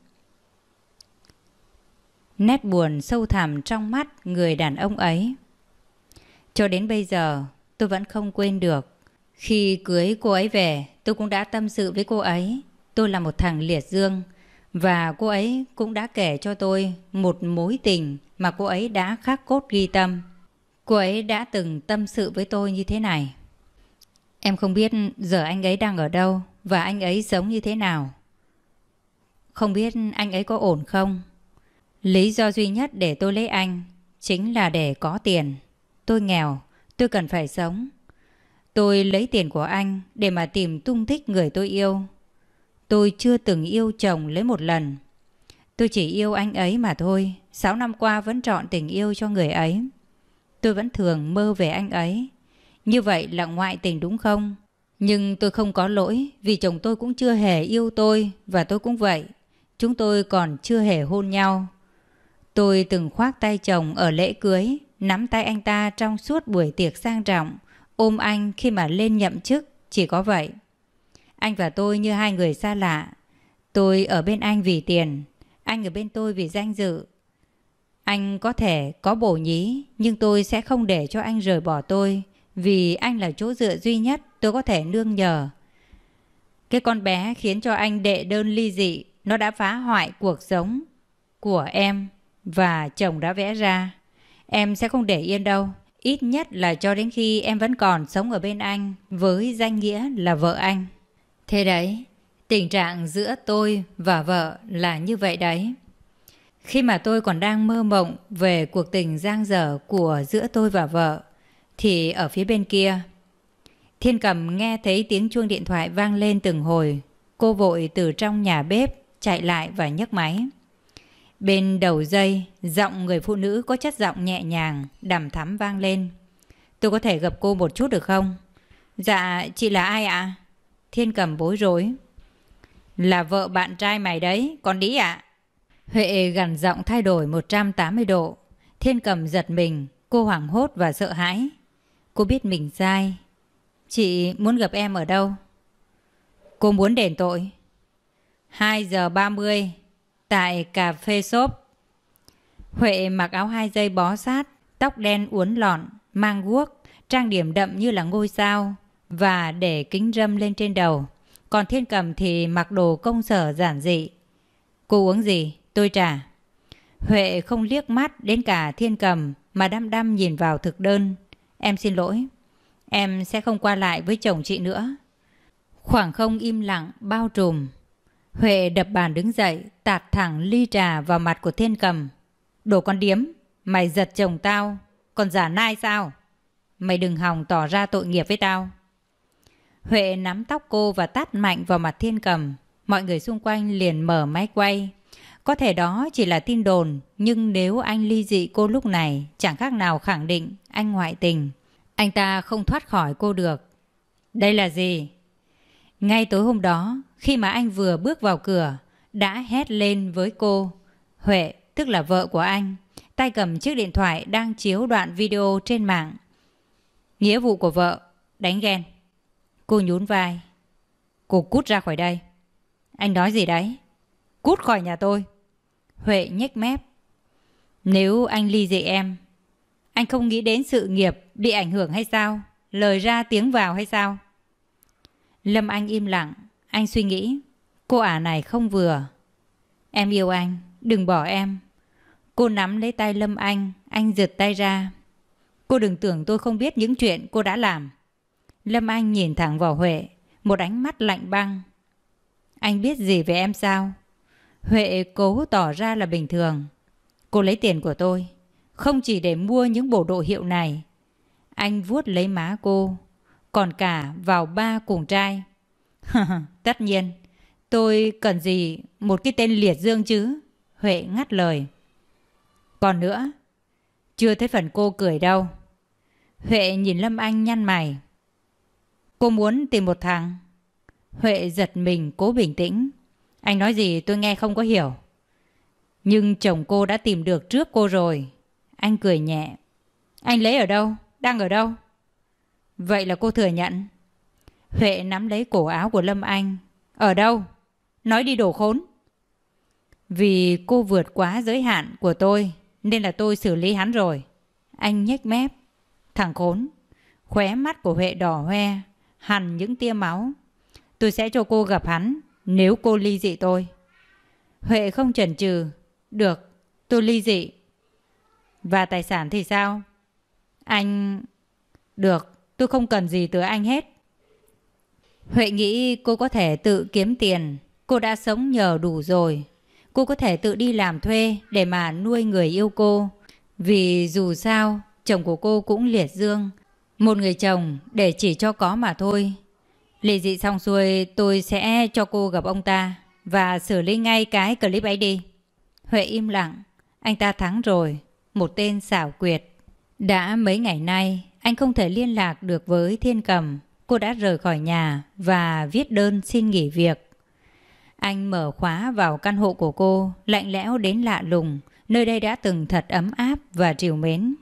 Nét buồn sâu thẳm trong mắt người đàn ông ấy. Cho đến bây giờ, tôi vẫn không quên được. Khi cưới cô ấy về, tôi cũng đã tâm sự với cô ấy. Tôi là một thằng liệt dương và cô ấy cũng đã kể cho tôi một mối tình mà cô ấy đã khắc cốt ghi tâm. Cô ấy đã từng tâm sự với tôi như thế này. Em không biết giờ anh ấy đang ở đâu và anh ấy sống như thế nào. Không biết anh ấy có ổn không? Lý do duy nhất để tôi lấy anh chính là để có tiền. Tôi nghèo Tôi cần phải sống. Tôi lấy tiền của anh để mà tìm tung tích người tôi yêu. Tôi chưa từng yêu chồng lấy một lần. Tôi chỉ yêu anh ấy mà thôi. Sáu năm qua vẫn chọn tình yêu cho người ấy. Tôi vẫn thường mơ về anh ấy. Như vậy là ngoại tình đúng không? Nhưng tôi không có lỗi vì chồng tôi cũng chưa hề yêu tôi và tôi cũng vậy. Chúng tôi còn chưa hề hôn nhau. Tôi từng khoác tay chồng ở lễ cưới nắm tay anh ta trong suốt buổi tiệc sang trọng, ôm anh khi mà lên nhậm chức, chỉ có vậy. Anh và tôi như hai người xa lạ. Tôi ở bên anh vì tiền, anh ở bên tôi vì danh dự. Anh có thể có bổ nhí, nhưng tôi sẽ không để cho anh rời bỏ tôi, vì anh là chỗ dựa duy nhất tôi có thể nương nhờ. Cái con bé khiến cho anh đệ đơn ly dị, nó đã phá hoại cuộc sống của em và chồng đã vẽ ra. Em sẽ không để yên đâu, ít nhất là cho đến khi em vẫn còn sống ở bên anh với danh nghĩa là vợ anh. Thế đấy, tình trạng giữa tôi và vợ là như vậy đấy. Khi mà tôi còn đang mơ mộng về cuộc tình giang dở của giữa tôi và vợ, thì ở phía bên kia, Thiên Cầm nghe thấy tiếng chuông điện thoại vang lên từng hồi. Cô vội từ trong nhà bếp chạy lại và nhấc máy. Bên đầu dây, giọng người phụ nữ có chất giọng nhẹ nhàng, đằm thắm vang lên. Tôi có thể gặp cô một chút được không? Dạ, chị là ai ạ? À? Thiên cầm bối rối. Là vợ bạn trai mày đấy, con đĩ ạ. À? Huệ gằn giọng thay đổi 180 độ. Thiên cầm giật mình, cô hoảng hốt và sợ hãi. Cô biết mình sai. Chị muốn gặp em ở đâu? Cô muốn đền tội. 2 giờ 30, tại cà phê shop. Huệ mặc áo hai dây bó sát, tóc đen uốn lọn, mang guốc, trang điểm đậm như là ngôi sao và để kính râm lên trên đầu. Còn Thiên Cầm thì mặc đồ công sở giản dị. Cô uống gì? Tôi trả. Huệ không liếc mắt đến cả Thiên Cầm mà đăm đăm nhìn vào thực đơn. Em xin lỗi. Em sẽ không qua lại với chồng chị nữa. Khoảng không im lặng bao trùm Huệ đập bàn đứng dậy, tạt thẳng ly trà vào mặt của thiên cầm. Đồ con điếm, mày giật chồng tao, còn giả nai sao? Mày đừng hòng tỏ ra tội nghiệp với tao. Huệ nắm tóc cô và tát mạnh vào mặt thiên cầm. Mọi người xung quanh liền mở máy quay. Có thể đó chỉ là tin đồn, nhưng nếu anh ly dị cô lúc này, chẳng khác nào khẳng định anh ngoại tình. Anh ta không thoát khỏi cô được. Đây là gì? Ngay tối hôm đó, khi mà anh vừa bước vào cửa, đã hét lên với cô. Huệ, tức là vợ của anh, tay cầm chiếc điện thoại đang chiếu đoạn video trên mạng. Nghĩa vụ của vợ, đánh ghen. Cô nhún vai. Cô cút ra khỏi đây. Anh nói gì đấy? Cút khỏi nhà tôi. Huệ nhếch mép. Nếu anh ly dị em, anh không nghĩ đến sự nghiệp bị ảnh hưởng hay sao? Lời ra tiếng vào hay sao? Lâm Anh im lặng, anh suy nghĩ. Cô ả này không vừa. Em yêu anh, đừng bỏ em. Cô nắm lấy tay Lâm Anh, anh giật tay ra. Cô đừng tưởng tôi không biết những chuyện cô đã làm. Lâm Anh nhìn thẳng vào Huệ, một ánh mắt lạnh băng. Anh biết gì về em sao? Huệ cố tỏ ra là bình thường. Cô lấy tiền của tôi, không chỉ để mua những bộ đồ hiệu này. Anh vuốt lấy má cô, còn cả vào ba cùng trai. Tất nhiên, tôi cần gì một cái tên liệt dương chứ? Huệ ngắt lời. Còn nữa, chưa thấy phần cô cười đâu. Huệ nhìn Lâm Anh nhăn mày. Cô muốn tìm một thằng. Huệ giật mình cố bình tĩnh. Anh nói gì tôi nghe không có hiểu. Nhưng chồng cô đã tìm được trước cô rồi. Anh cười nhẹ. Anh lấy ở đâu? Đang ở đâu? Vậy là cô thừa nhận. Huệ nắm lấy cổ áo của Lâm Anh. Ở đâu? Nói đi đổ khốn. Vì cô vượt quá giới hạn của tôi nên là tôi xử lý hắn rồi. Anh nhếch mép. Thằng khốn. Khóe mắt của Huệ đỏ hoe, hằn những tia máu. Tôi sẽ cho cô gặp hắn nếu cô ly dị tôi. Huệ không chần chừ. Được, tôi ly dị. Và tài sản thì sao? Anh... Được, Tôi không cần gì từ anh hết. Huệ nghĩ cô có thể tự kiếm tiền. Cô đã sống nhờ đủ rồi. Cô có thể tự đi làm thuê để mà nuôi người yêu cô. Vì dù sao, chồng của cô cũng liệt dương. Một người chồng để chỉ cho có mà thôi. Lì dị xong xuôi tôi sẽ cho cô gặp ông ta và xử lý ngay cái clip ấy đi. Huệ im lặng. Anh ta thắng rồi. Một tên xảo quyệt. Đã mấy ngày nay, anh không thể liên lạc được với Thiên Cầm. Cô đã rời khỏi nhà và viết đơn xin nghỉ việc. Anh mở khóa vào căn hộ của cô, lạnh lẽo đến lạ lùng, nơi đây đã từng thật ấm áp và trìu mến.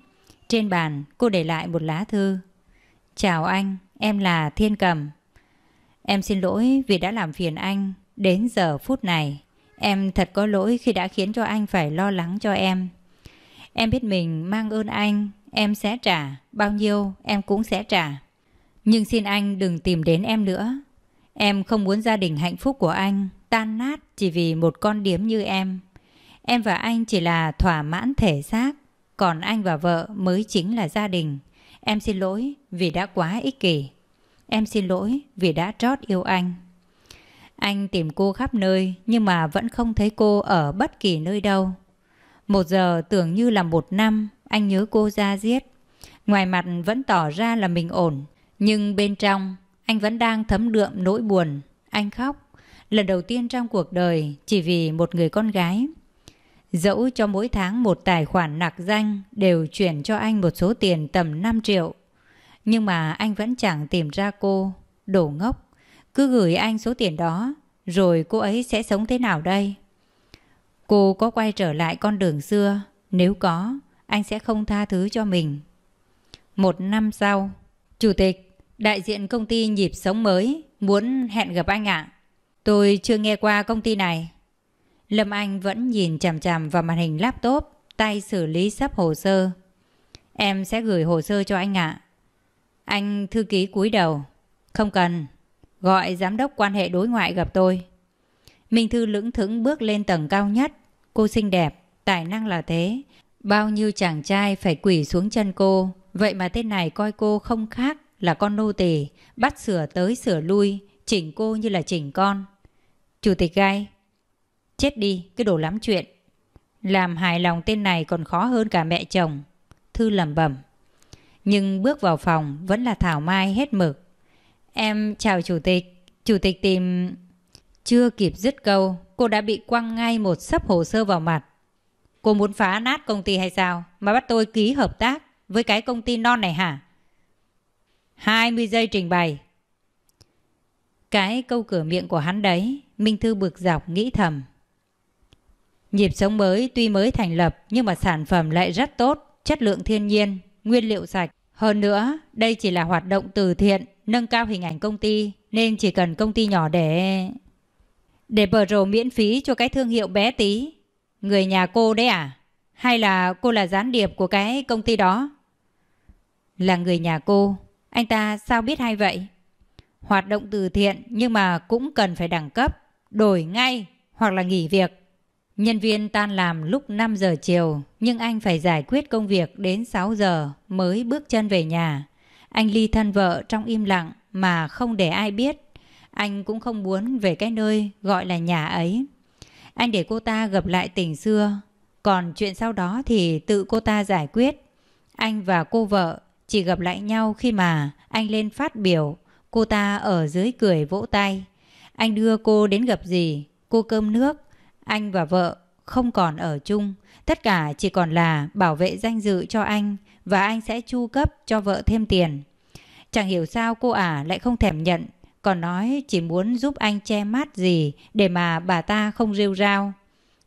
Trên bàn, cô để lại một lá thư. Chào anh, em là Thiên Cầm. Em xin lỗi vì đã làm phiền anh đến giờ phút này. Em thật có lỗi khi đã khiến cho anh phải lo lắng cho em. Em biết mình mang ơn anh em sẽ trả, bao nhiêu em cũng sẽ trả. Nhưng xin anh đừng tìm đến em nữa. Em không muốn gia đình hạnh phúc của anh tan nát chỉ vì một con điếm như em. Em và anh chỉ là thỏa mãn thể xác, còn anh và vợ mới chính là gia đình. Em xin lỗi vì đã quá ích kỷ. Em xin lỗi vì đã trót yêu anh. Anh tìm cô khắp nơi nhưng mà vẫn không thấy cô ở bất kỳ nơi đâu. Một giờ tưởng như là một năm, anh nhớ cô ra giết. Ngoài mặt vẫn tỏ ra là mình ổn, nhưng bên trong anh vẫn đang thấm đượm nỗi buồn. Anh khóc, lần đầu tiên trong cuộc đời chỉ vì một người con gái. Dẫu cho mỗi tháng một tài khoản nạc danh đều chuyển cho anh một số tiền tầm 5 triệu. Nhưng mà anh vẫn chẳng tìm ra cô, đổ ngốc. Cứ gửi anh số tiền đó, rồi cô ấy sẽ sống thế nào đây? Cô có quay trở lại con đường xưa? Nếu có, anh sẽ không tha thứ cho mình. Một năm sau, Chủ tịch, đại diện công ty nhịp sống mới muốn hẹn gặp anh ạ. À. Tôi chưa nghe qua công ty này. Lâm Anh vẫn nhìn chằm chằm vào màn hình laptop, tay xử lý sắp hồ sơ. Em sẽ gửi hồ sơ cho anh ạ. À. Anh thư ký cúi đầu. Không cần, gọi giám đốc quan hệ đối ngoại gặp tôi. Minh Thư lững thững bước lên tầng cao nhất. Cô xinh đẹp, tài năng là thế, Bao nhiêu chàng trai phải quỳ xuống chân cô, vậy mà tên này coi cô không khác là con nô tỳ, bắt sửa tới sửa lui, chỉnh cô như là chỉnh con. Chủ tịch gai, chết đi, cái đồ lắm chuyện. Làm hài lòng tên này còn khó hơn cả mẹ chồng. Thư lẩm bẩm. Nhưng bước vào phòng vẫn là Thảo Mai hết mực. Em chào chủ tịch, chủ tịch tìm... Chưa kịp dứt câu, cô đã bị quăng ngay một sấp hồ sơ vào mặt. Cô muốn phá nát công ty hay sao mà bắt tôi ký hợp tác với cái công ty non này hả? 20 giây trình bày. Cái câu cửa miệng của hắn đấy, Minh Thư bực dọc nghĩ thầm. Nhịp sống mới tuy mới thành lập nhưng mà sản phẩm lại rất tốt, chất lượng thiên nhiên, nguyên liệu sạch. Hơn nữa, đây chỉ là hoạt động từ thiện, nâng cao hình ảnh công ty nên chỉ cần công ty nhỏ để... Để bờ rồ miễn phí cho cái thương hiệu bé tí Người nhà cô đấy à? Hay là cô là gián điệp của cái công ty đó? Là người nhà cô, anh ta sao biết hay vậy? Hoạt động từ thiện nhưng mà cũng cần phải đẳng cấp, đổi ngay hoặc là nghỉ việc. Nhân viên tan làm lúc 5 giờ chiều, nhưng anh phải giải quyết công việc đến 6 giờ mới bước chân về nhà. Anh ly thân vợ trong im lặng mà không để ai biết. Anh cũng không muốn về cái nơi gọi là nhà ấy. Anh để cô ta gặp lại tình xưa Còn chuyện sau đó thì tự cô ta giải quyết Anh và cô vợ chỉ gặp lại nhau khi mà anh lên phát biểu Cô ta ở dưới cười vỗ tay Anh đưa cô đến gặp gì Cô cơm nước Anh và vợ không còn ở chung Tất cả chỉ còn là bảo vệ danh dự cho anh Và anh sẽ chu cấp cho vợ thêm tiền Chẳng hiểu sao cô ả lại không thèm nhận còn nói chỉ muốn giúp anh che mát gì để mà bà ta không rêu rao.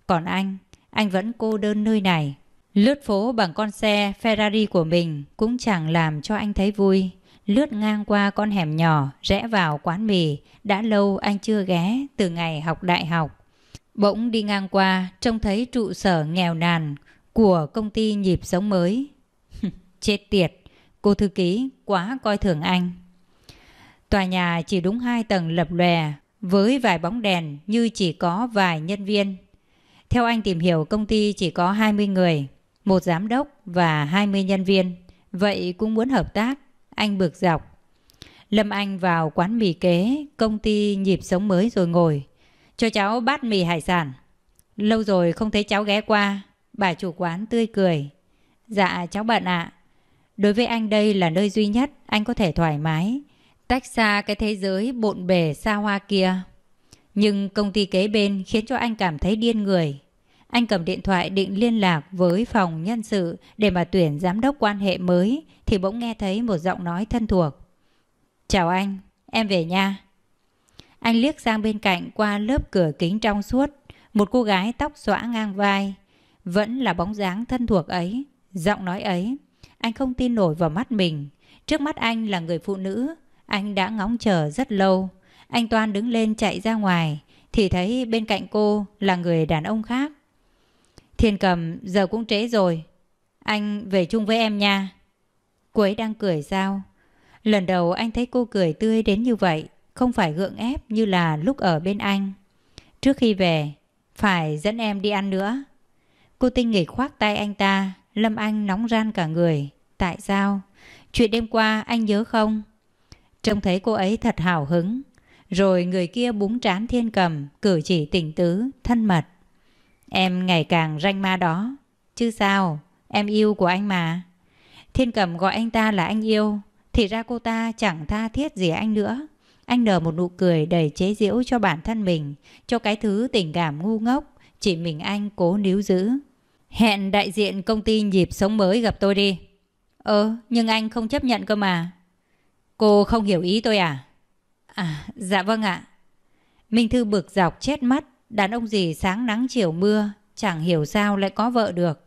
Còn anh, anh vẫn cô đơn nơi này. Lướt phố bằng con xe Ferrari của mình cũng chẳng làm cho anh thấy vui. Lướt ngang qua con hẻm nhỏ, rẽ vào quán mì, đã lâu anh chưa ghé từ ngày học đại học. Bỗng đi ngang qua, trông thấy trụ sở nghèo nàn của công ty nhịp sống mới. Chết tiệt, cô thư ký quá coi thường anh. Tòa nhà chỉ đúng hai tầng lập lòe, với vài bóng đèn như chỉ có vài nhân viên. Theo anh tìm hiểu công ty chỉ có 20 người, một giám đốc và 20 nhân viên. Vậy cũng muốn hợp tác, anh bực dọc. Lâm Anh vào quán mì kế, công ty nhịp sống mới rồi ngồi. Cho cháu bát mì hải sản. Lâu rồi không thấy cháu ghé qua, bà chủ quán tươi cười. Dạ cháu bận ạ. À. Đối với anh đây là nơi duy nhất anh có thể thoải mái tách xa cái thế giới bộn bề xa hoa kia. Nhưng công ty kế bên khiến cho anh cảm thấy điên người. Anh cầm điện thoại định liên lạc với phòng nhân sự để mà tuyển giám đốc quan hệ mới thì bỗng nghe thấy một giọng nói thân thuộc. Chào anh, em về nha. Anh liếc sang bên cạnh qua lớp cửa kính trong suốt, một cô gái tóc xõa ngang vai. Vẫn là bóng dáng thân thuộc ấy, giọng nói ấy. Anh không tin nổi vào mắt mình. Trước mắt anh là người phụ nữ anh đã ngóng chờ rất lâu. Anh Toan đứng lên chạy ra ngoài, thì thấy bên cạnh cô là người đàn ông khác. Thiên cầm giờ cũng trễ rồi. Anh về chung với em nha. Cô ấy đang cười sao? Lần đầu anh thấy cô cười tươi đến như vậy, không phải gượng ép như là lúc ở bên anh. Trước khi về, phải dẫn em đi ăn nữa. Cô tinh nghịch khoác tay anh ta, Lâm Anh nóng ran cả người. Tại sao? Chuyện đêm qua anh nhớ không? Trông thấy cô ấy thật hào hứng. Rồi người kia búng trán thiên cầm, cử chỉ tình tứ, thân mật. Em ngày càng ranh ma đó. Chứ sao, em yêu của anh mà. Thiên cầm gọi anh ta là anh yêu. Thì ra cô ta chẳng tha thiết gì anh nữa. Anh nở một nụ cười đầy chế giễu cho bản thân mình, cho cái thứ tình cảm ngu ngốc, chỉ mình anh cố níu giữ. Hẹn đại diện công ty nhịp sống mới gặp tôi đi. Ờ, nhưng anh không chấp nhận cơ mà. Cô không hiểu ý tôi à? À, dạ vâng ạ. Minh Thư bực dọc chết mắt, đàn ông gì sáng nắng chiều mưa, chẳng hiểu sao lại có vợ được.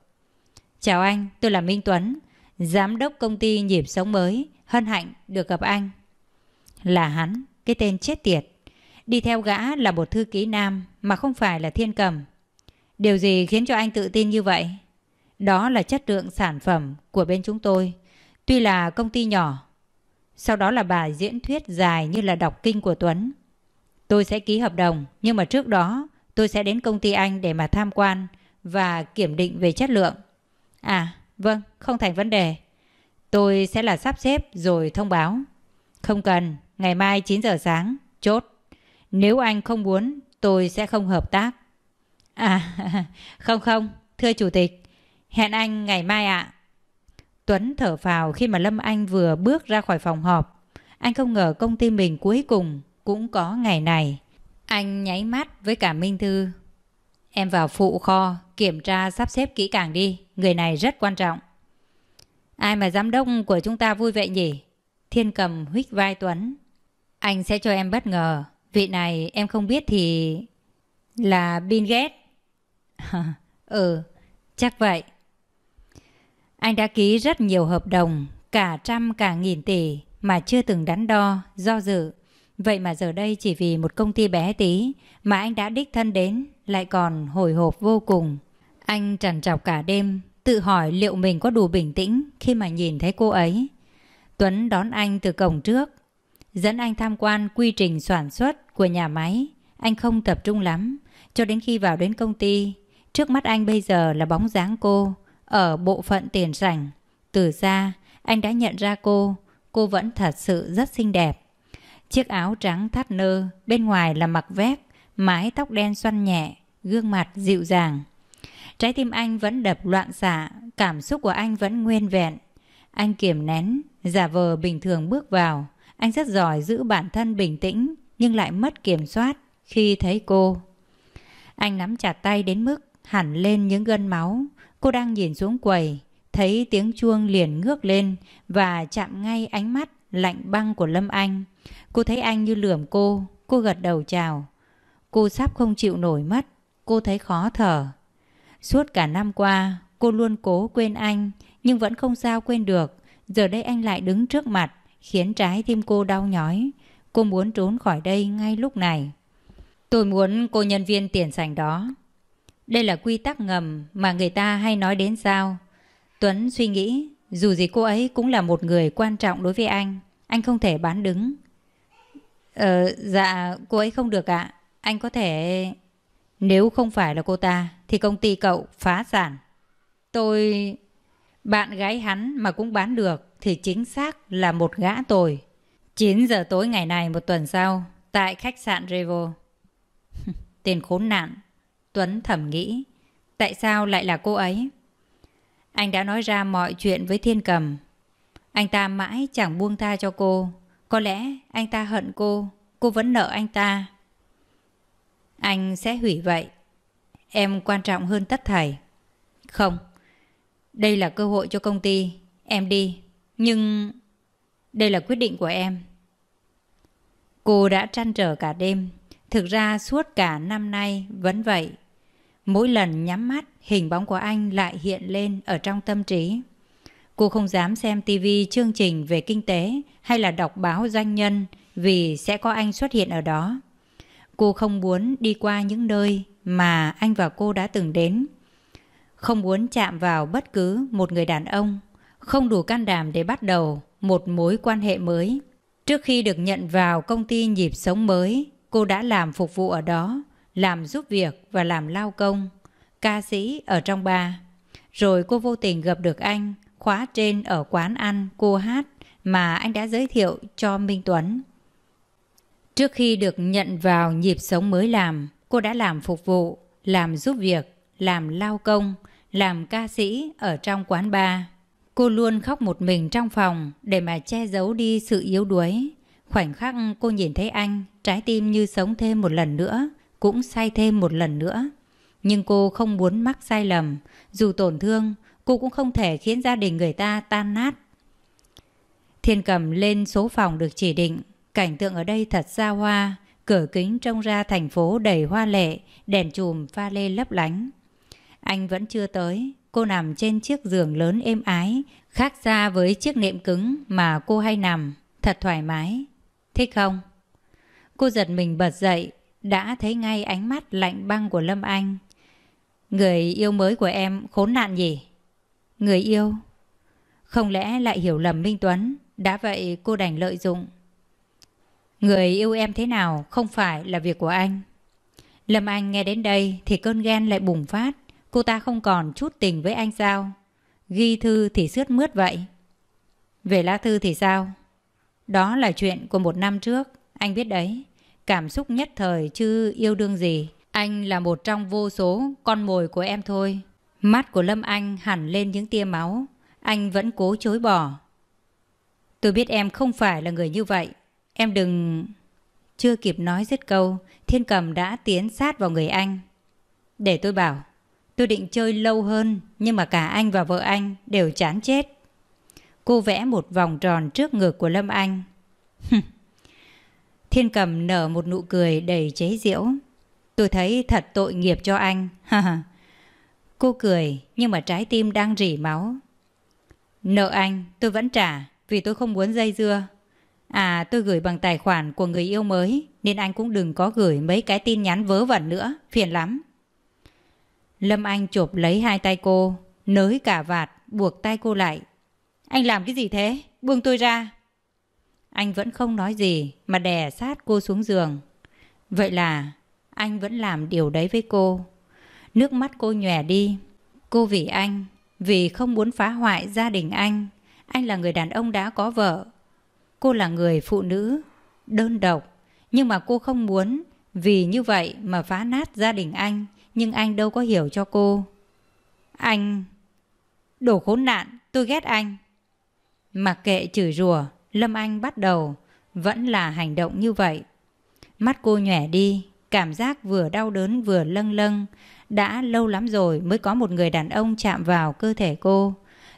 Chào anh, tôi là Minh Tuấn, giám đốc công ty nhịp sống mới, hân hạnh được gặp anh. Là hắn, cái tên chết tiệt. Đi theo gã là một thư ký nam mà không phải là thiên cầm. Điều gì khiến cho anh tự tin như vậy? Đó là chất lượng sản phẩm của bên chúng tôi. Tuy là công ty nhỏ sau đó là bài diễn thuyết dài như là đọc kinh của Tuấn. Tôi sẽ ký hợp đồng, nhưng mà trước đó tôi sẽ đến công ty anh để mà tham quan và kiểm định về chất lượng. À, vâng, không thành vấn đề. Tôi sẽ là sắp xếp rồi thông báo. Không cần, ngày mai 9 giờ sáng, chốt. Nếu anh không muốn, tôi sẽ không hợp tác. À, không không, thưa chủ tịch, hẹn anh ngày mai ạ. À. Tuấn thở phào khi mà Lâm Anh vừa bước ra khỏi phòng họp. Anh không ngờ công ty mình cuối cùng cũng có ngày này. Anh nháy mắt với cả Minh Thư. Em vào phụ kho, kiểm tra sắp xếp kỹ càng đi, người này rất quan trọng. Ai mà giám đốc của chúng ta vui vậy nhỉ? Thiên cầm huých vai Tuấn. Anh sẽ cho em bất ngờ, vị này em không biết thì... Là Bill Gates. ừ, chắc vậy. Anh đã ký rất nhiều hợp đồng, cả trăm cả nghìn tỷ mà chưa từng đắn đo, do dự. Vậy mà giờ đây chỉ vì một công ty bé tí mà anh đã đích thân đến lại còn hồi hộp vô cùng. Anh trằn trọc cả đêm, tự hỏi liệu mình có đủ bình tĩnh khi mà nhìn thấy cô ấy. Tuấn đón anh từ cổng trước, dẫn anh tham quan quy trình sản xuất của nhà máy. Anh không tập trung lắm, cho đến khi vào đến công ty. Trước mắt anh bây giờ là bóng dáng cô, ở bộ phận tiền sảnh từ xa anh đã nhận ra cô, cô vẫn thật sự rất xinh đẹp. Chiếc áo trắng thắt nơ, bên ngoài là mặc vét, mái tóc đen xoăn nhẹ, gương mặt dịu dàng. Trái tim anh vẫn đập loạn xạ, cảm xúc của anh vẫn nguyên vẹn. Anh kiềm nén, giả vờ bình thường bước vào. Anh rất giỏi giữ bản thân bình tĩnh, nhưng lại mất kiểm soát khi thấy cô. Anh nắm chặt tay đến mức hẳn lên những gân máu, Cô đang nhìn xuống quầy, thấy tiếng chuông liền ngước lên và chạm ngay ánh mắt lạnh băng của Lâm Anh. Cô thấy anh như lườm cô, cô gật đầu chào. Cô sắp không chịu nổi mất, cô thấy khó thở. Suốt cả năm qua, cô luôn cố quên anh, nhưng vẫn không sao quên được. Giờ đây anh lại đứng trước mặt, khiến trái tim cô đau nhói. Cô muốn trốn khỏi đây ngay lúc này. Tôi muốn cô nhân viên tiền sành đó đây là quy tắc ngầm mà người ta hay nói đến sao? Tuấn suy nghĩ, dù gì cô ấy cũng là một người quan trọng đối với anh. Anh không thể bán đứng. Ờ, dạ, cô ấy không được ạ. Anh có thể... Nếu không phải là cô ta, thì công ty cậu phá sản. Tôi... Bạn gái hắn mà cũng bán được thì chính xác là một gã tồi. 9 giờ tối ngày này một tuần sau, tại khách sạn Revo. Tiền khốn nạn, Tuấn thầm nghĩ, tại sao lại là cô ấy? Anh đã nói ra mọi chuyện với Thiên Cầm. Anh ta mãi chẳng buông tha cho cô. Có lẽ anh ta hận cô, cô vẫn nợ anh ta. Anh sẽ hủy vậy. Em quan trọng hơn tất thảy. Không, đây là cơ hội cho công ty. Em đi, nhưng đây là quyết định của em. Cô đã trăn trở cả đêm. Thực ra suốt cả năm nay vẫn vậy. Mỗi lần nhắm mắt, hình bóng của anh lại hiện lên ở trong tâm trí. Cô không dám xem tivi chương trình về kinh tế hay là đọc báo doanh nhân vì sẽ có anh xuất hiện ở đó. Cô không muốn đi qua những nơi mà anh và cô đã từng đến. Không muốn chạm vào bất cứ một người đàn ông, không đủ can đảm để bắt đầu một mối quan hệ mới. Trước khi được nhận vào công ty nhịp sống mới, cô đã làm phục vụ ở đó làm giúp việc và làm lao công, ca sĩ ở trong bà. Rồi cô vô tình gặp được anh, khóa trên ở quán ăn, cô hát mà anh đã giới thiệu cho Minh Tuấn. Trước khi được nhận vào nhịp sống mới làm, cô đã làm phục vụ, làm giúp việc, làm lao công, làm ca sĩ ở trong quán bar. Cô luôn khóc một mình trong phòng để mà che giấu đi sự yếu đuối. Khoảnh khắc cô nhìn thấy anh, trái tim như sống thêm một lần nữa cũng sai thêm một lần nữa. Nhưng cô không muốn mắc sai lầm, dù tổn thương, cô cũng không thể khiến gia đình người ta tan nát. Thiên cầm lên số phòng được chỉ định, cảnh tượng ở đây thật xa hoa, cửa kính trông ra thành phố đầy hoa lệ, đèn chùm pha lê lấp lánh. Anh vẫn chưa tới, cô nằm trên chiếc giường lớn êm ái, khác xa với chiếc nệm cứng mà cô hay nằm, thật thoải mái. Thích không? Cô giật mình bật dậy, đã thấy ngay ánh mắt lạnh băng của Lâm Anh. Người yêu mới của em khốn nạn gì Người yêu? Không lẽ lại hiểu lầm Minh Tuấn, đã vậy cô đành lợi dụng. Người yêu em thế nào không phải là việc của anh. Lâm Anh nghe đến đây thì cơn ghen lại bùng phát, cô ta không còn chút tình với anh sao? Ghi thư thì sướt mướt vậy. Về lá thư thì sao? Đó là chuyện của một năm trước, anh biết đấy. Cảm xúc nhất thời chứ yêu đương gì. Anh là một trong vô số con mồi của em thôi. Mắt của Lâm Anh hẳn lên những tia máu. Anh vẫn cố chối bỏ. Tôi biết em không phải là người như vậy. Em đừng... Chưa kịp nói dứt câu, Thiên Cầm đã tiến sát vào người anh. Để tôi bảo, tôi định chơi lâu hơn, nhưng mà cả anh và vợ anh đều chán chết. Cô vẽ một vòng tròn trước ngực của Lâm Anh. Thiên cầm nở một nụ cười đầy chế giễu. Tôi thấy thật tội nghiệp cho anh. Cô cười nhưng mà trái tim đang rỉ máu. Nợ anh tôi vẫn trả vì tôi không muốn dây dưa. À tôi gửi bằng tài khoản của người yêu mới nên anh cũng đừng có gửi mấy cái tin nhắn vớ vẩn nữa, phiền lắm. Lâm Anh chộp lấy hai tay cô, nới cả vạt, buộc tay cô lại. Anh làm cái gì thế? Buông tôi ra. Anh vẫn không nói gì mà đè sát cô xuống giường. Vậy là anh vẫn làm điều đấy với cô. Nước mắt cô nhòe đi. Cô vì anh, vì không muốn phá hoại gia đình anh. Anh là người đàn ông đã có vợ. Cô là người phụ nữ, đơn độc. Nhưng mà cô không muốn vì như vậy mà phá nát gia đình anh. Nhưng anh đâu có hiểu cho cô. Anh... Đồ khốn nạn, tôi ghét anh. Mặc kệ chửi rủa Lâm Anh bắt đầu vẫn là hành động như vậy. Mắt cô nhòe đi, cảm giác vừa đau đớn vừa lâng lâng. Đã lâu lắm rồi mới có một người đàn ông chạm vào cơ thể cô.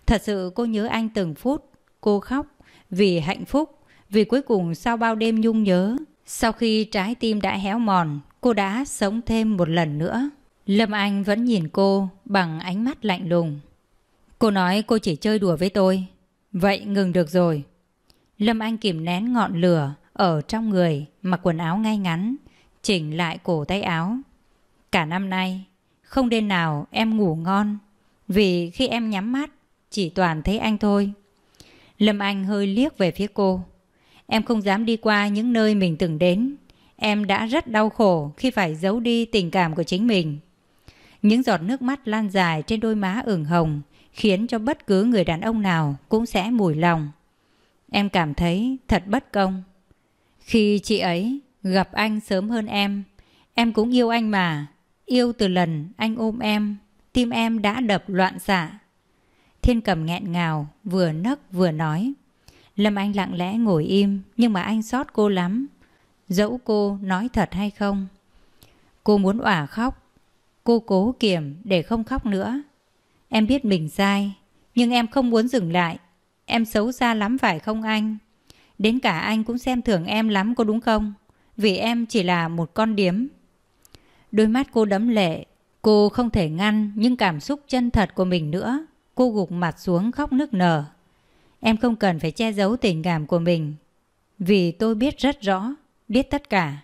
Thật sự cô nhớ anh từng phút, cô khóc vì hạnh phúc, vì cuối cùng sau bao đêm nhung nhớ. Sau khi trái tim đã héo mòn, cô đã sống thêm một lần nữa. Lâm Anh vẫn nhìn cô bằng ánh mắt lạnh lùng. Cô nói cô chỉ chơi đùa với tôi. Vậy ngừng được rồi. Lâm Anh kìm nén ngọn lửa ở trong người, mặc quần áo ngay ngắn, chỉnh lại cổ tay áo. Cả năm nay, không đêm nào em ngủ ngon, vì khi em nhắm mắt, chỉ toàn thấy anh thôi. Lâm Anh hơi liếc về phía cô. Em không dám đi qua những nơi mình từng đến. Em đã rất đau khổ khi phải giấu đi tình cảm của chính mình. Những giọt nước mắt lan dài trên đôi má ửng hồng khiến cho bất cứ người đàn ông nào cũng sẽ mùi lòng em cảm thấy thật bất công. Khi chị ấy gặp anh sớm hơn em, em cũng yêu anh mà, yêu từ lần anh ôm em, tim em đã đập loạn xạ. Thiên cầm nghẹn ngào, vừa nấc vừa nói. Lâm Anh lặng lẽ ngồi im, nhưng mà anh sót cô lắm. Dẫu cô nói thật hay không? Cô muốn òa khóc. Cô cố kiềm để không khóc nữa. Em biết mình sai, nhưng em không muốn dừng lại Em xấu xa lắm phải không anh? Đến cả anh cũng xem thường em lắm có đúng không? Vì em chỉ là một con điếm. Đôi mắt cô đấm lệ, cô không thể ngăn những cảm xúc chân thật của mình nữa. Cô gục mặt xuống khóc nức nở. Em không cần phải che giấu tình cảm của mình. Vì tôi biết rất rõ, biết tất cả.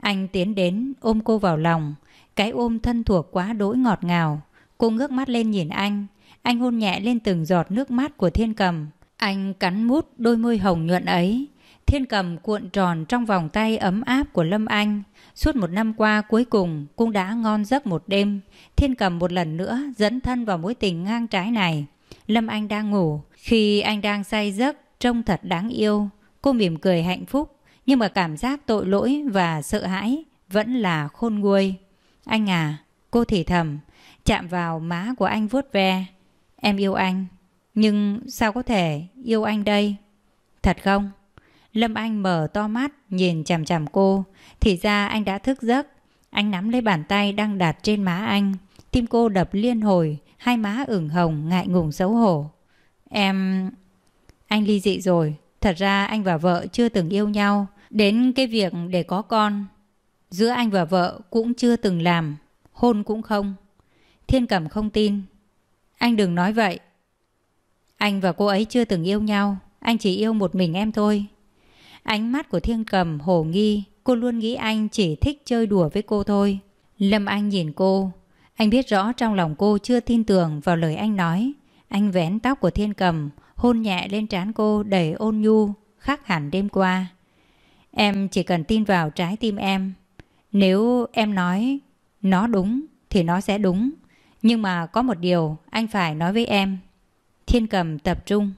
Anh tiến đến ôm cô vào lòng, cái ôm thân thuộc quá đỗi ngọt ngào. Cô ngước mắt lên nhìn anh, anh hôn nhẹ lên từng giọt nước mát của thiên cầm. Anh cắn mút đôi môi hồng nhuận ấy. Thiên cầm cuộn tròn trong vòng tay ấm áp của Lâm Anh. Suốt một năm qua cuối cùng cũng đã ngon giấc một đêm. Thiên cầm một lần nữa dẫn thân vào mối tình ngang trái này. Lâm Anh đang ngủ. Khi anh đang say giấc, trông thật đáng yêu. Cô mỉm cười hạnh phúc. Nhưng mà cảm giác tội lỗi và sợ hãi vẫn là khôn nguôi. Anh à, cô thì thầm, chạm vào má của anh vuốt ve. Em yêu anh, nhưng sao có thể yêu anh đây? Thật không? Lâm Anh mở to mắt nhìn chằm chằm cô, thì ra anh đã thức giấc. Anh nắm lấy bàn tay đang đặt trên má anh, tim cô đập liên hồi, hai má ửng hồng ngại ngùng xấu hổ. Em... Anh ly dị rồi, thật ra anh và vợ chưa từng yêu nhau, đến cái việc để có con. Giữa anh và vợ cũng chưa từng làm, hôn cũng không. Thiên Cẩm không tin, anh đừng nói vậy. Anh và cô ấy chưa từng yêu nhau, anh chỉ yêu một mình em thôi. Ánh mắt của Thiên Cầm hồ nghi, cô luôn nghĩ anh chỉ thích chơi đùa với cô thôi. Lâm Anh nhìn cô, anh biết rõ trong lòng cô chưa tin tưởng vào lời anh nói. Anh vén tóc của Thiên Cầm, hôn nhẹ lên trán cô đầy ôn nhu, khắc hẳn đêm qua. Em chỉ cần tin vào trái tim em. Nếu em nói nó đúng thì nó sẽ đúng. Nhưng mà có một điều anh phải nói với em. Thiên cầm tập trung.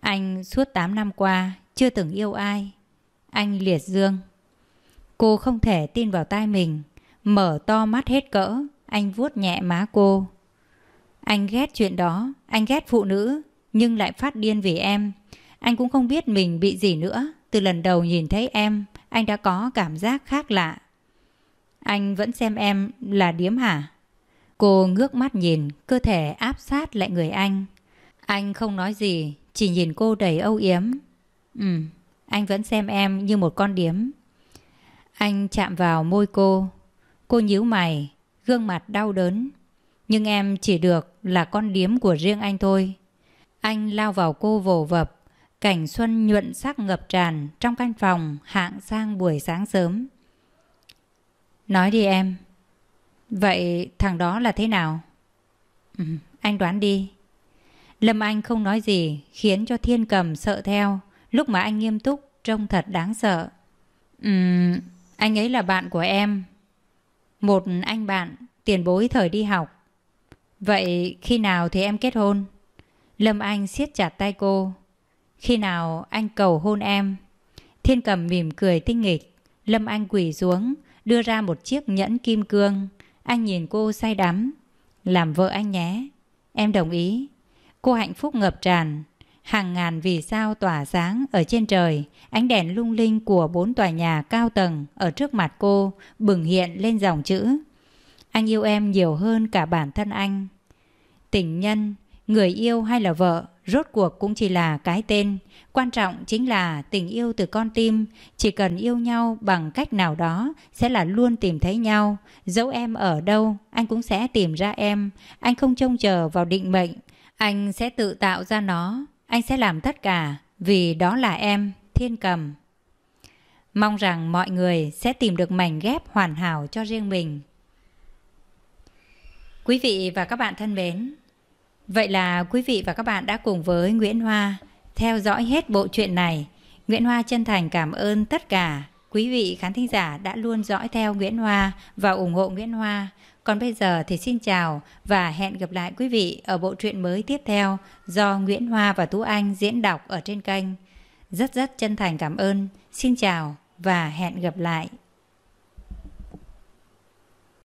Anh suốt 8 năm qua chưa từng yêu ai. Anh liệt dương. Cô không thể tin vào tai mình. Mở to mắt hết cỡ. Anh vuốt nhẹ má cô. Anh ghét chuyện đó. Anh ghét phụ nữ. Nhưng lại phát điên vì em. Anh cũng không biết mình bị gì nữa. Từ lần đầu nhìn thấy em, anh đã có cảm giác khác lạ. Anh vẫn xem em là điếm hả? Cô ngước mắt nhìn, cơ thể áp sát lại người anh. Anh không nói gì, chỉ nhìn cô đầy âu yếm. Ừ, anh vẫn xem em như một con điếm. Anh chạm vào môi cô. Cô nhíu mày, gương mặt đau đớn. Nhưng em chỉ được là con điếm của riêng anh thôi. Anh lao vào cô vồ vập, cảnh xuân nhuận sắc ngập tràn trong căn phòng hạng sang buổi sáng sớm. Nói đi em. Vậy thằng đó là thế nào? Ừ, anh đoán đi. Lâm Anh không nói gì khiến cho Thiên Cầm sợ theo lúc mà anh nghiêm túc trông thật đáng sợ. Ừm, anh ấy là bạn của em. Một anh bạn, tiền bối thời đi học. Vậy khi nào thì em kết hôn? Lâm Anh siết chặt tay cô. Khi nào anh cầu hôn em? Thiên Cầm mỉm cười tinh nghịch. Lâm Anh quỳ xuống, đưa ra một chiếc nhẫn kim cương. Anh nhìn cô say đắm. Làm vợ anh nhé. Em đồng ý. Cô hạnh phúc ngập tràn. Hàng ngàn vì sao tỏa sáng ở trên trời, ánh đèn lung linh của bốn tòa nhà cao tầng ở trước mặt cô bừng hiện lên dòng chữ. Anh yêu em nhiều hơn cả bản thân anh. Tình nhân, người yêu hay là vợ rốt cuộc cũng chỉ là cái tên. Quan trọng chính là tình yêu từ con tim, chỉ cần yêu nhau bằng cách nào đó sẽ là luôn tìm thấy nhau. Dẫu em ở đâu, anh cũng sẽ tìm ra em, anh không trông chờ vào định mệnh, anh sẽ tự tạo ra nó, anh sẽ làm tất cả vì đó là em, thiên cầm. Mong rằng mọi người sẽ tìm được mảnh ghép hoàn hảo cho riêng mình. Quý vị và các bạn thân mến, Vậy là quý vị và các bạn đã cùng với Nguyễn Hoa theo dõi hết bộ truyện này. Nguyễn Hoa chân thành cảm ơn tất cả quý vị khán thính giả đã luôn dõi theo Nguyễn Hoa và ủng hộ Nguyễn Hoa. Còn bây giờ thì xin chào và hẹn gặp lại quý vị ở bộ truyện mới tiếp theo do Nguyễn Hoa và Tú Anh diễn đọc ở trên kênh. Rất rất chân thành cảm ơn. Xin chào và hẹn gặp lại.